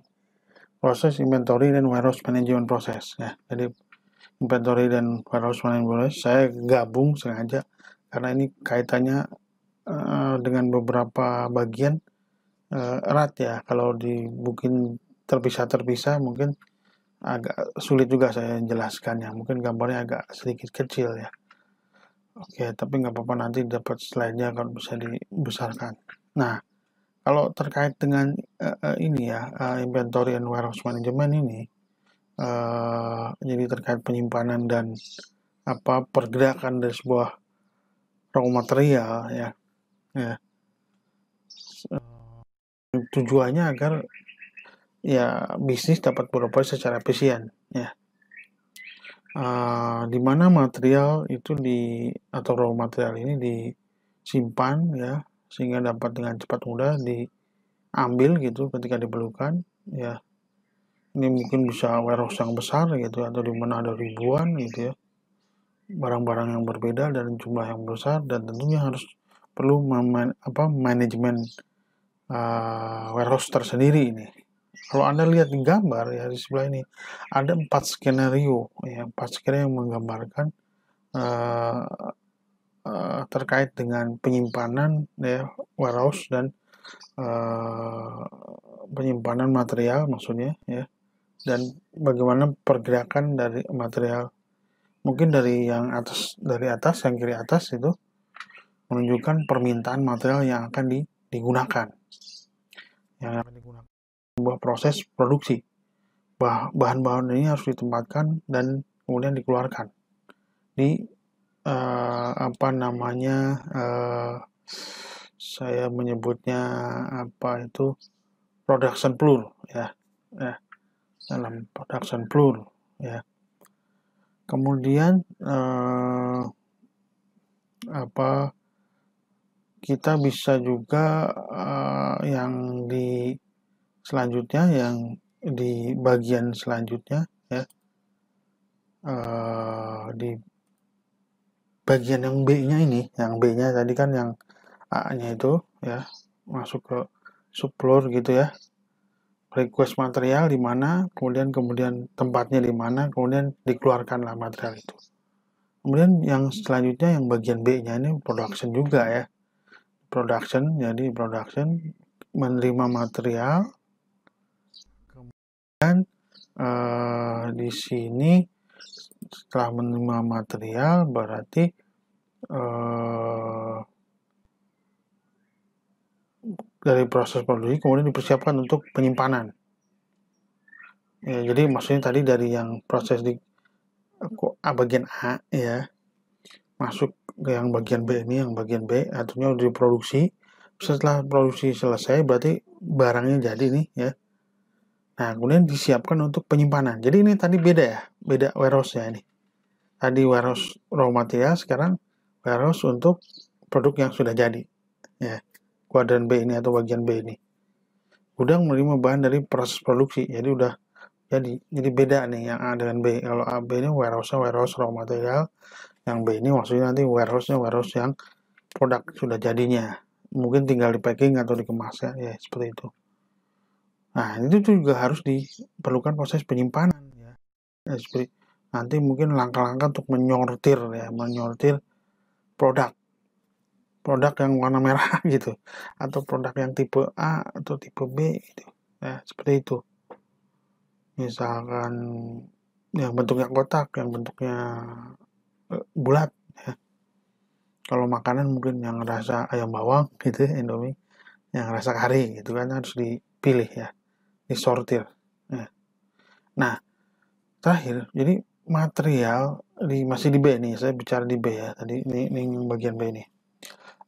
Speaker 1: Proses inventory dan warehouse management proses. Ya, jadi inventory dan warehouse management proses saya gabung sengaja karena ini kaitannya uh, dengan beberapa bagian uh, erat ya. Kalau di mungkin terpisah-terpisah mungkin agak sulit juga saya jelaskannya. Mungkin gambarnya agak sedikit kecil ya. Oke, tapi nggak apa-apa nanti dapat slide-nya kalau bisa dibesarkan. Nah, kalau terkait dengan uh, ini ya uh, inventory and warehouse management ini uh, jadi terkait penyimpanan dan apa pergerakan dari sebuah raw material ya ya tujuannya agar ya bisnis dapat beroperasi secara efisien ya uh, di mana material itu di atau raw material ini disimpan ya sehingga dapat dengan cepat mudah diambil gitu ketika diperlukan ya ini mungkin bisa warehouse yang besar gitu ya, atau di mana ada ribuan gitu ya barang-barang yang berbeda dan jumlah yang besar dan tentunya harus perlu meman, apa manajemen uh, warehouse tersendiri ini kalau anda lihat di gambar ya di sebelah ini ada empat skenario ya empat skenario yang menggambarkan ah, Eh, terkait dengan penyimpanan ya warehouse dan uh, penyimpanan material maksudnya ya dan bagaimana pergerakan dari material mungkin dari yang atas dari atas yang kiri atas itu menunjukkan permintaan material yang akan di, digunakan yang akan digunakan sebuah proses produksi bahan-bahan ini harus ditempatkan dan kemudian dikeluarkan di uh, apa namanya uh, saya menyebutnya apa itu production plur ya ya dalam production plur ya kemudian uh, apa kita bisa juga uh, yang di selanjutnya yang di bagian selanjutnya ya uh, di bagian yang B-nya ini, yang B-nya tadi kan yang A-nya itu ya masuk ke subfloor gitu ya. Request material di mana, kemudian kemudian tempatnya di mana, kemudian dikeluarkanlah material itu. Kemudian yang selanjutnya yang bagian B-nya ini production juga ya. Production, jadi production menerima material dan uh, eh, di sini setelah menerima material berarti uh, dari proses produksi kemudian dipersiapkan untuk penyimpanan. Ya, jadi maksudnya tadi dari yang proses di bagian A ya masuk ke yang bagian B ini, yang bagian B artinya udah diproduksi. Setelah produksi selesai berarti barangnya jadi nih ya. Nah, kemudian disiapkan untuk penyimpanan. Jadi ini tadi beda ya beda warehouse ya ini. Tadi warehouse raw material, sekarang warehouse untuk produk yang sudah jadi. Ya, kuadran B ini atau bagian B ini. Gudang menerima bahan dari proses produksi, jadi udah jadi jadi beda nih yang A dengan B. Kalau A B ini warehouse-nya warehouse raw material, yang B ini maksudnya nanti warehouse-nya warehouse yang produk sudah jadinya. Mungkin tinggal di packing atau dikemas ya, ya seperti itu. Nah, itu juga harus diperlukan proses penyimpanan. Eh, SP nanti mungkin langkah-langkah untuk menyortir ya menyortir produk produk yang warna merah gitu atau produk yang tipe A atau tipe B gitu ya seperti itu misalkan yang bentuknya kotak yang bentuknya eh, bulat ya. kalau makanan mungkin yang rasa ayam bawang gitu indomie yang rasa kari gitu kan harus dipilih ya disortir ya. nah terakhir jadi material di masih di B nih saya bicara di B ya tadi ini, ini bagian B ini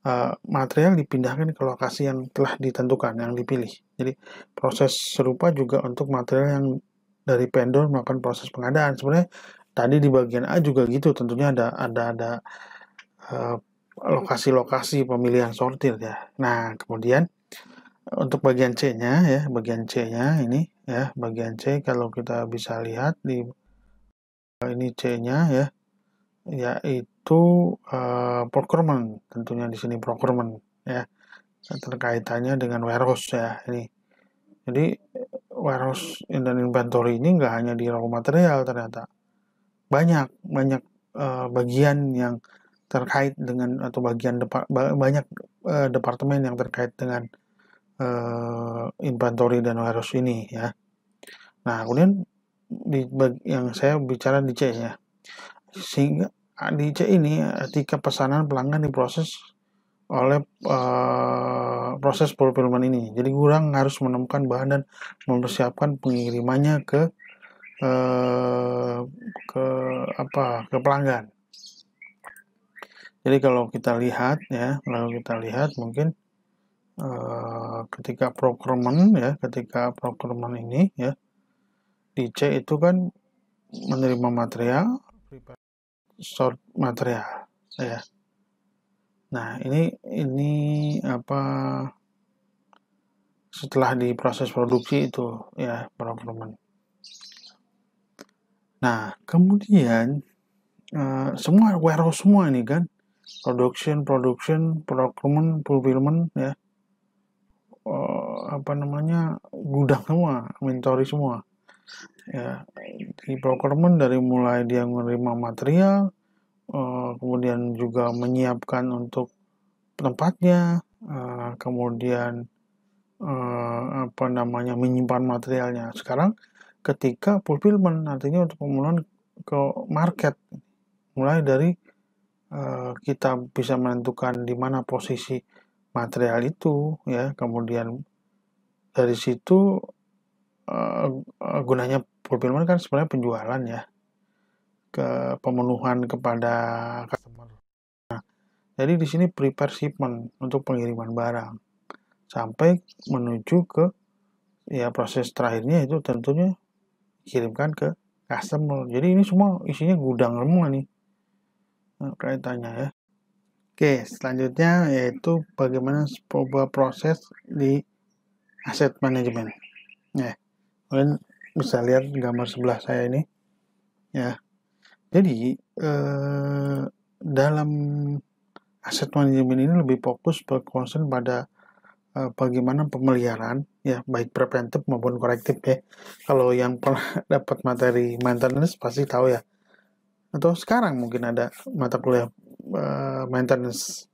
Speaker 1: uh, material dipindahkan ke lokasi yang telah ditentukan yang dipilih jadi proses serupa juga untuk material yang dari vendor melakukan proses pengadaan sebenarnya tadi di bagian A juga gitu tentunya ada ada ada lokasi eh, lokasi-lokasi pemilihan sortir ya nah kemudian untuk bagian C-nya ya bagian C-nya ini ya bagian C kalau kita bisa lihat di eh, ini C-nya ya yaitu uh, procurement tentunya di sini procurement ya terkaitannya dengan warehouse ya ini jadi warehouse dan inventory ini enggak hanya di raw material ternyata banyak banyak uh, bagian yang terkait dengan atau bagian depa, banyak uh, departemen yang terkait dengan uh, inventory dan warehouse ini ya. Nah, kemudian di yang saya bicara di C ya. Sehingga ah, di C ini ketika eh, pesanan pelanggan diproses oleh uh, proses fulfillment ini. Jadi kurang harus menemukan bahan dan mempersiapkan pengirimannya ke uh, ke apa ke pelanggan. Jadi kalau kita lihat ya, kalau kita lihat mungkin Eh, ketika procurement ya ketika procurement ini ya di C itu kan menerima material short material ya nah ini ini apa setelah di proses produksi itu ya procurement nah kemudian uh, semua warehouse semua ini kan production production procurement fulfillment ya uh, apa namanya gudang semua mentori semua ya di procurement dari mulai dia menerima material uh, kemudian juga menyiapkan untuk tempatnya uh, kemudian uh, apa namanya menyimpan materialnya sekarang ketika fulfillment artinya untuk pemenuhan ke market mulai dari uh, kita bisa menentukan di mana posisi material itu ya kemudian dari situ uh, gunanya fulfillment kan sebenarnya penjualan ya ke pemenuhan kepada customer nah, jadi di sini prepare shipment untuk pengiriman barang sampai menuju ke ya proses terakhirnya itu tentunya kirimkan ke customer jadi ini semua isinya gudang semua nih nah, kaitannya ya Oke, selanjutnya yaitu bagaimana sebuah proses di aset manajemen. Ya, kalian bisa lihat gambar sebelah saya ini. Ya, jadi eh, dalam aset manajemen ini lebih fokus berkonsen pada eh, bagaimana pemeliharaan ya baik preventif maupun korektif ya. Kalau yang pernah dapat materi maintenance pasti tahu ya. Atau sekarang mungkin ada mata kuliah uh, maintenance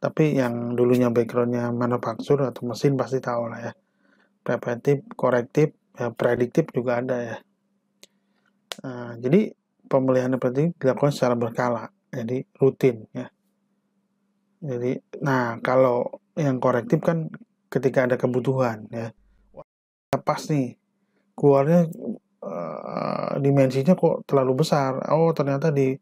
Speaker 1: tapi yang dulunya backgroundnya manufaktur atau mesin pasti tahu lah ya preventif korektif ya, prediktif juga ada ya uh, jadi pemeliharaan preventif dilakukan secara berkala jadi rutin ya jadi nah kalau yang korektif kan ketika ada kebutuhan ya pas nih keluarnya uh, dimensinya kok terlalu besar oh ternyata di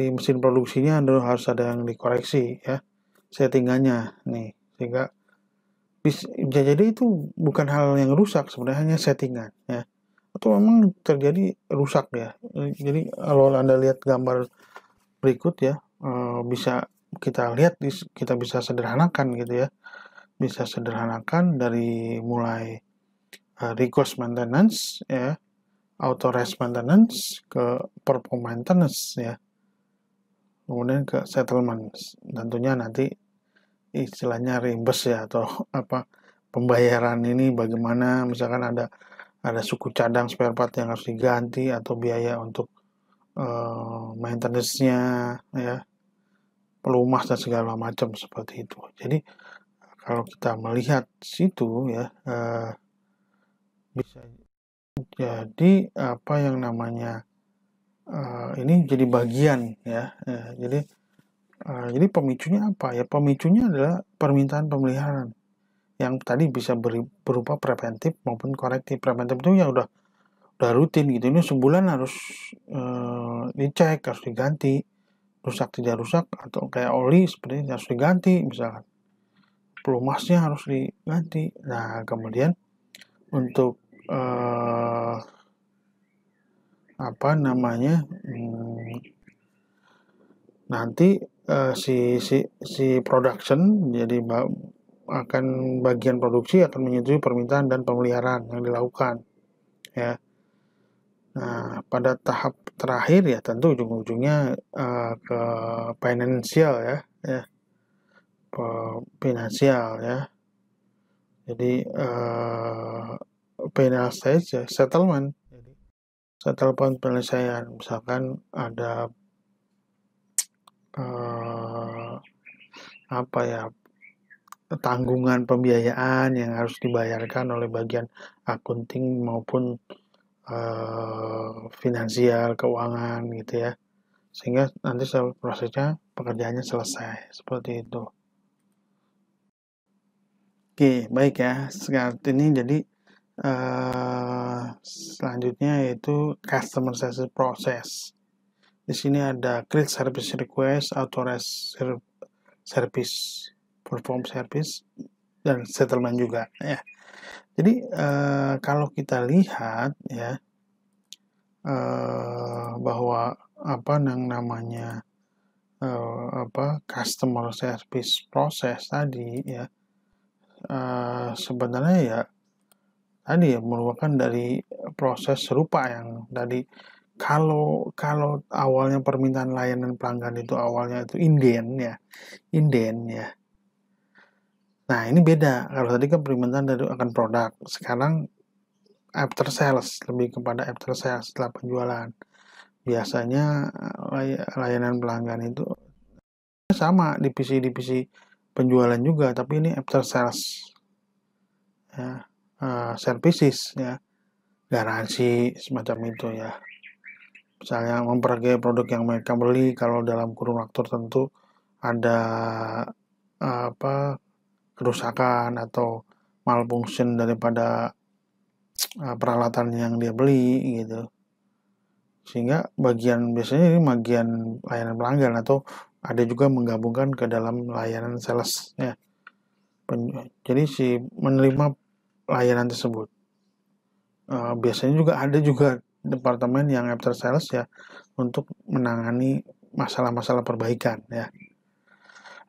Speaker 1: di mesin produksinya Anda harus ada yang dikoreksi ya settingannya nih sehingga bisa jadi itu bukan hal yang rusak sebenarnya hanya settingan ya atau memang terjadi rusak ya jadi kalau anda lihat gambar berikut ya eh, bisa kita lihat kita bisa sederhanakan gitu ya bisa sederhanakan dari mulai eh, request maintenance ya auto rest maintenance ke perform maintenance ya kemudian ke settlement tentunya nanti istilahnya reimburse ya atau apa pembayaran ini bagaimana misalkan ada ada suku cadang spare part yang harus diganti atau biaya untuk uh, maintenance-nya ya pelumas dan segala macam seperti itu jadi kalau kita melihat situ ya uh, bisa jadi apa yang namanya uh, ini jadi bagian ya, ya jadi uh, jadi pemicunya apa ya pemicunya adalah permintaan pemeliharaan yang tadi bisa beri, berupa preventif maupun korektif preventif itu ya udah udah rutin gitu ini sebulan harus uh, dicek harus diganti rusak tidak rusak atau kayak oli seperti ini harus diganti misalkan pelumasnya harus diganti nah kemudian untuk uh, apa namanya hmm, nanti uh, si si si production jadi akan bagian produksi akan menyetujui permintaan dan pemeliharaan yang dilakukan ya nah pada tahap terakhir ya tentu ujung-ujungnya uh, ke financial ya ya finansial ya jadi uh, final stage ya, settlement saya telepon penyelesaian misalkan ada eh, apa ya tanggungan pembiayaan yang harus dibayarkan oleh bagian akunting maupun eh, finansial keuangan gitu ya sehingga nanti prosesnya pekerjaannya selesai seperti itu. Oke baik ya Sekarang ini jadi Eh, selanjutnya yaitu customer service process. Di sini ada create service request, authorize service, perform service, dan settlement juga. Ya. Jadi uh, kalau kita lihat ya uh, bahwa apa yang namanya uh, apa customer service process tadi ya uh, sebenarnya ya tadi ya merupakan dari proses serupa yang tadi kalau kalau awalnya permintaan layanan pelanggan itu awalnya itu inden ya inden ya nah ini beda kalau tadi kan permintaan dari akan produk sekarang after sales lebih kepada after sales setelah penjualan biasanya lay, layanan pelanggan itu sama di divisi PC penjualan juga tapi ini after sales ya uh, eh, services ya garansi semacam itu ya misalnya memperagai produk yang mereka beli kalau dalam kurun waktu tertentu ada uh, apa kerusakan atau malfunction daripada uh, peralatan yang dia beli gitu sehingga bagian biasanya ini bagian layanan pelanggan atau ada juga menggabungkan ke dalam layanan sales ya jadi si menerima layanan tersebut. Uh, biasanya juga ada juga departemen yang after sales ya untuk menangani masalah-masalah perbaikan ya.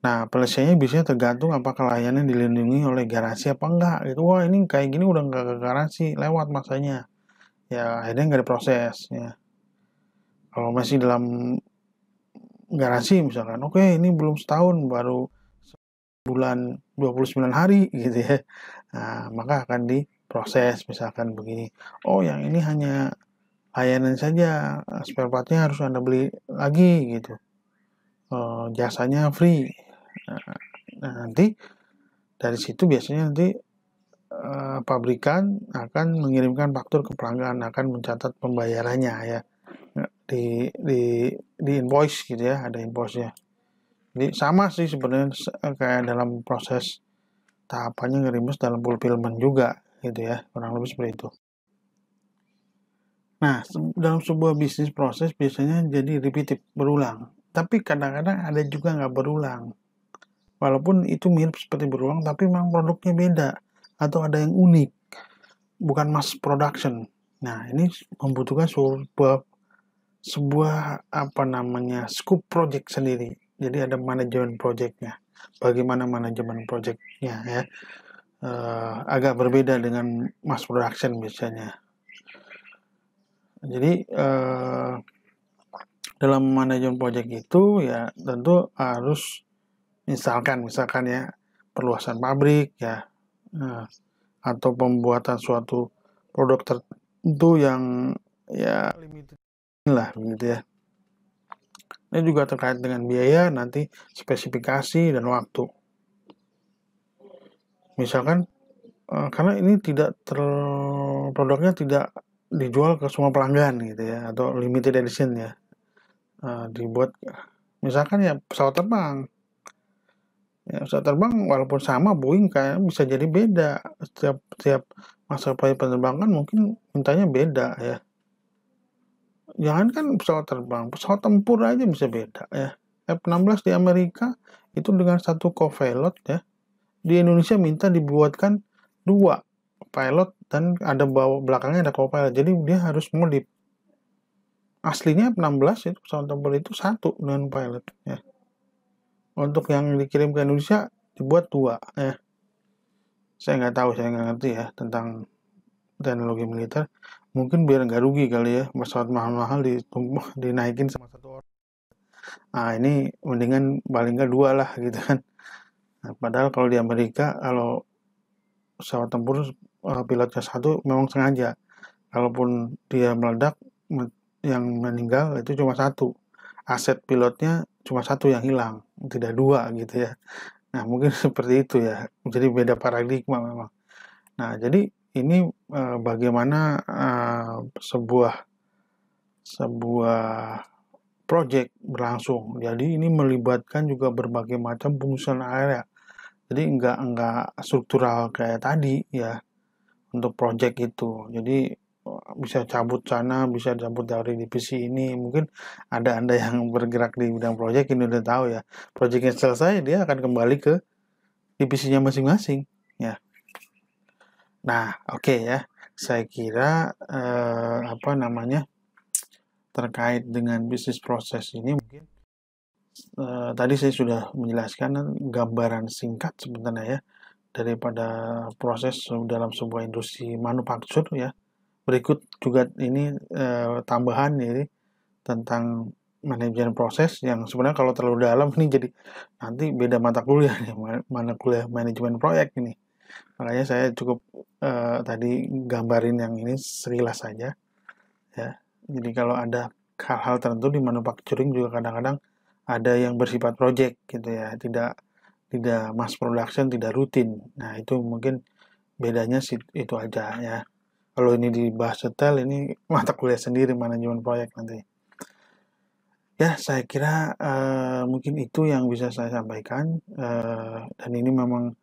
Speaker 1: Nah, penyelesaiannya biasanya tergantung apakah layanan dilindungi oleh garansi apa enggak. Gitu. Wah, ini kayak gini udah enggak ke garansi, lewat masanya. Ya, akhirnya enggak diproses. Ya. Kalau masih dalam garansi misalkan, oke okay, ini belum setahun baru bulan 29 hari gitu ya nah, maka akan diproses misalkan begini oh yang ini hanya layanan saja eh, spare partnya harus anda beli lagi gitu E, jasanya free nah, nah, nanti dari situ biasanya nanti e, pabrikan akan mengirimkan faktur ke pelanggan akan mencatat pembayarannya ya di di di invoice gitu ya ada invoice ya jadi sama sih sebenarnya eh, kayak dalam proses tahapannya ngerimus dalam fulfillment juga gitu ya, kurang lebih seperti itu. Nah, dalam sebuah bisnis proses biasanya jadi repetitif berulang. Tapi kadang-kadang ada juga nggak berulang. Walaupun itu mirip seperti berulang, tapi memang produknya beda. Atau ada yang unik. Bukan mass production. Nah, ini membutuhkan sebuah sebuah apa namanya scoop project sendiri jadi ada manajemen projectnya bagaimana manajemen projectnya ya uh, agak berbeda dengan mass production biasanya jadi uh, dalam manajemen project itu ya tentu harus misalkan misalkan ya perluasan pabrik ya uh, atau pembuatan suatu produk tertentu yang ya limited lah gitu ya ini juga terkait dengan biaya, nanti spesifikasi, dan waktu. Misalkan, eh, karena ini tidak ter, produknya tidak dijual ke semua pelanggan gitu ya, atau limited edition ya. Eh, dibuat, misalkan ya pesawat terbang, ya, pesawat terbang walaupun sama Boeing kayak bisa jadi beda setiap setiap maskapai penerbangan mungkin mintanya beda ya jangan kan pesawat terbang, pesawat tempur aja bisa beda ya. F-16 di Amerika itu dengan satu co-pilot ya. Di Indonesia minta dibuatkan dua pilot dan ada bawa belakangnya ada co-pilot. Jadi dia harus modif. Aslinya F-16 itu pesawat tempur itu satu dengan pilot ya. Untuk yang dikirim ke Indonesia dibuat dua ya. Saya nggak tahu, saya nggak ngerti ya tentang teknologi militer mungkin biar nggak rugi kali ya pesawat mahal-mahal ditumbuh dinaikin sama satu orang ah ini mendingan paling nggak dua lah gitu kan nah, padahal kalau di Amerika kalau pesawat tempur eh, pilotnya satu memang sengaja kalaupun dia meledak yang meninggal itu cuma satu aset pilotnya cuma satu yang hilang tidak dua gitu ya nah mungkin seperti itu ya jadi beda paradigma memang nah jadi ini uh, bagaimana uh, sebuah sebuah proyek berlangsung. Jadi ini melibatkan juga berbagai macam fungsi area. Jadi enggak enggak struktural kayak tadi ya untuk proyek itu. Jadi eh, bisa cabut sana, bisa cabut dari divisi ini. Mungkin ada Anda yang bergerak di bidang proyek ini udah tahu ya. Proyeknya selesai dia akan kembali ke divisinya masing-masing ya. Nah, oke okay ya. Saya kira eh, apa namanya terkait dengan bisnis proses ini mungkin eh, tadi saya sudah menjelaskan gambaran singkat sebenarnya ya daripada proses dalam sebuah industri manufaktur ya. Berikut juga ini eh, tambahan ini tentang manajemen proses yang sebenarnya kalau terlalu dalam ini jadi nanti beda mata kuliah nih mana kuliah manajemen proyek ini. Makanya saya cukup uh, tadi gambarin yang ini sekilas saja. Ya. Jadi kalau ada hal-hal tertentu di manufacturing juga kadang-kadang ada yang bersifat project gitu ya, tidak tidak mass production, tidak rutin. Nah, itu mungkin bedanya itu aja ya. Kalau ini dibahas detail ini mata kuliah sendiri manajemen proyek nanti. Ya, saya kira uh, mungkin itu yang bisa saya sampaikan uh, dan ini memang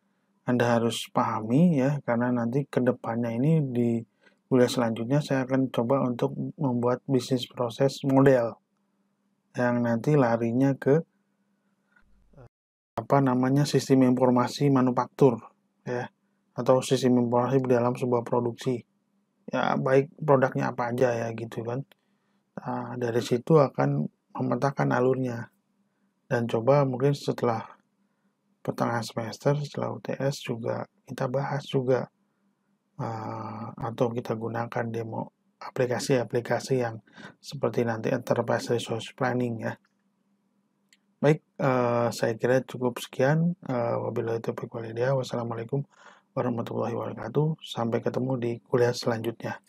Speaker 1: anda harus pahami ya karena nanti kedepannya ini di kuliah selanjutnya saya akan coba untuk membuat bisnis proses model yang nanti larinya ke apa namanya sistem informasi manufaktur ya atau sistem informasi di dalam sebuah produksi ya baik produknya apa aja ya gitu kan nah, dari situ akan memetakan alurnya dan coba mungkin setelah pertengahan semester setelah UTS juga kita bahas juga uh, atau kita gunakan demo aplikasi-aplikasi yang seperti nanti enterprise resource planning ya. Baik, uh, saya kira cukup sekian. Uh, wabillahi taufiq walhidayah. Wassalamualaikum warahmatullahi wabarakatuh. Sampai ketemu di kuliah selanjutnya.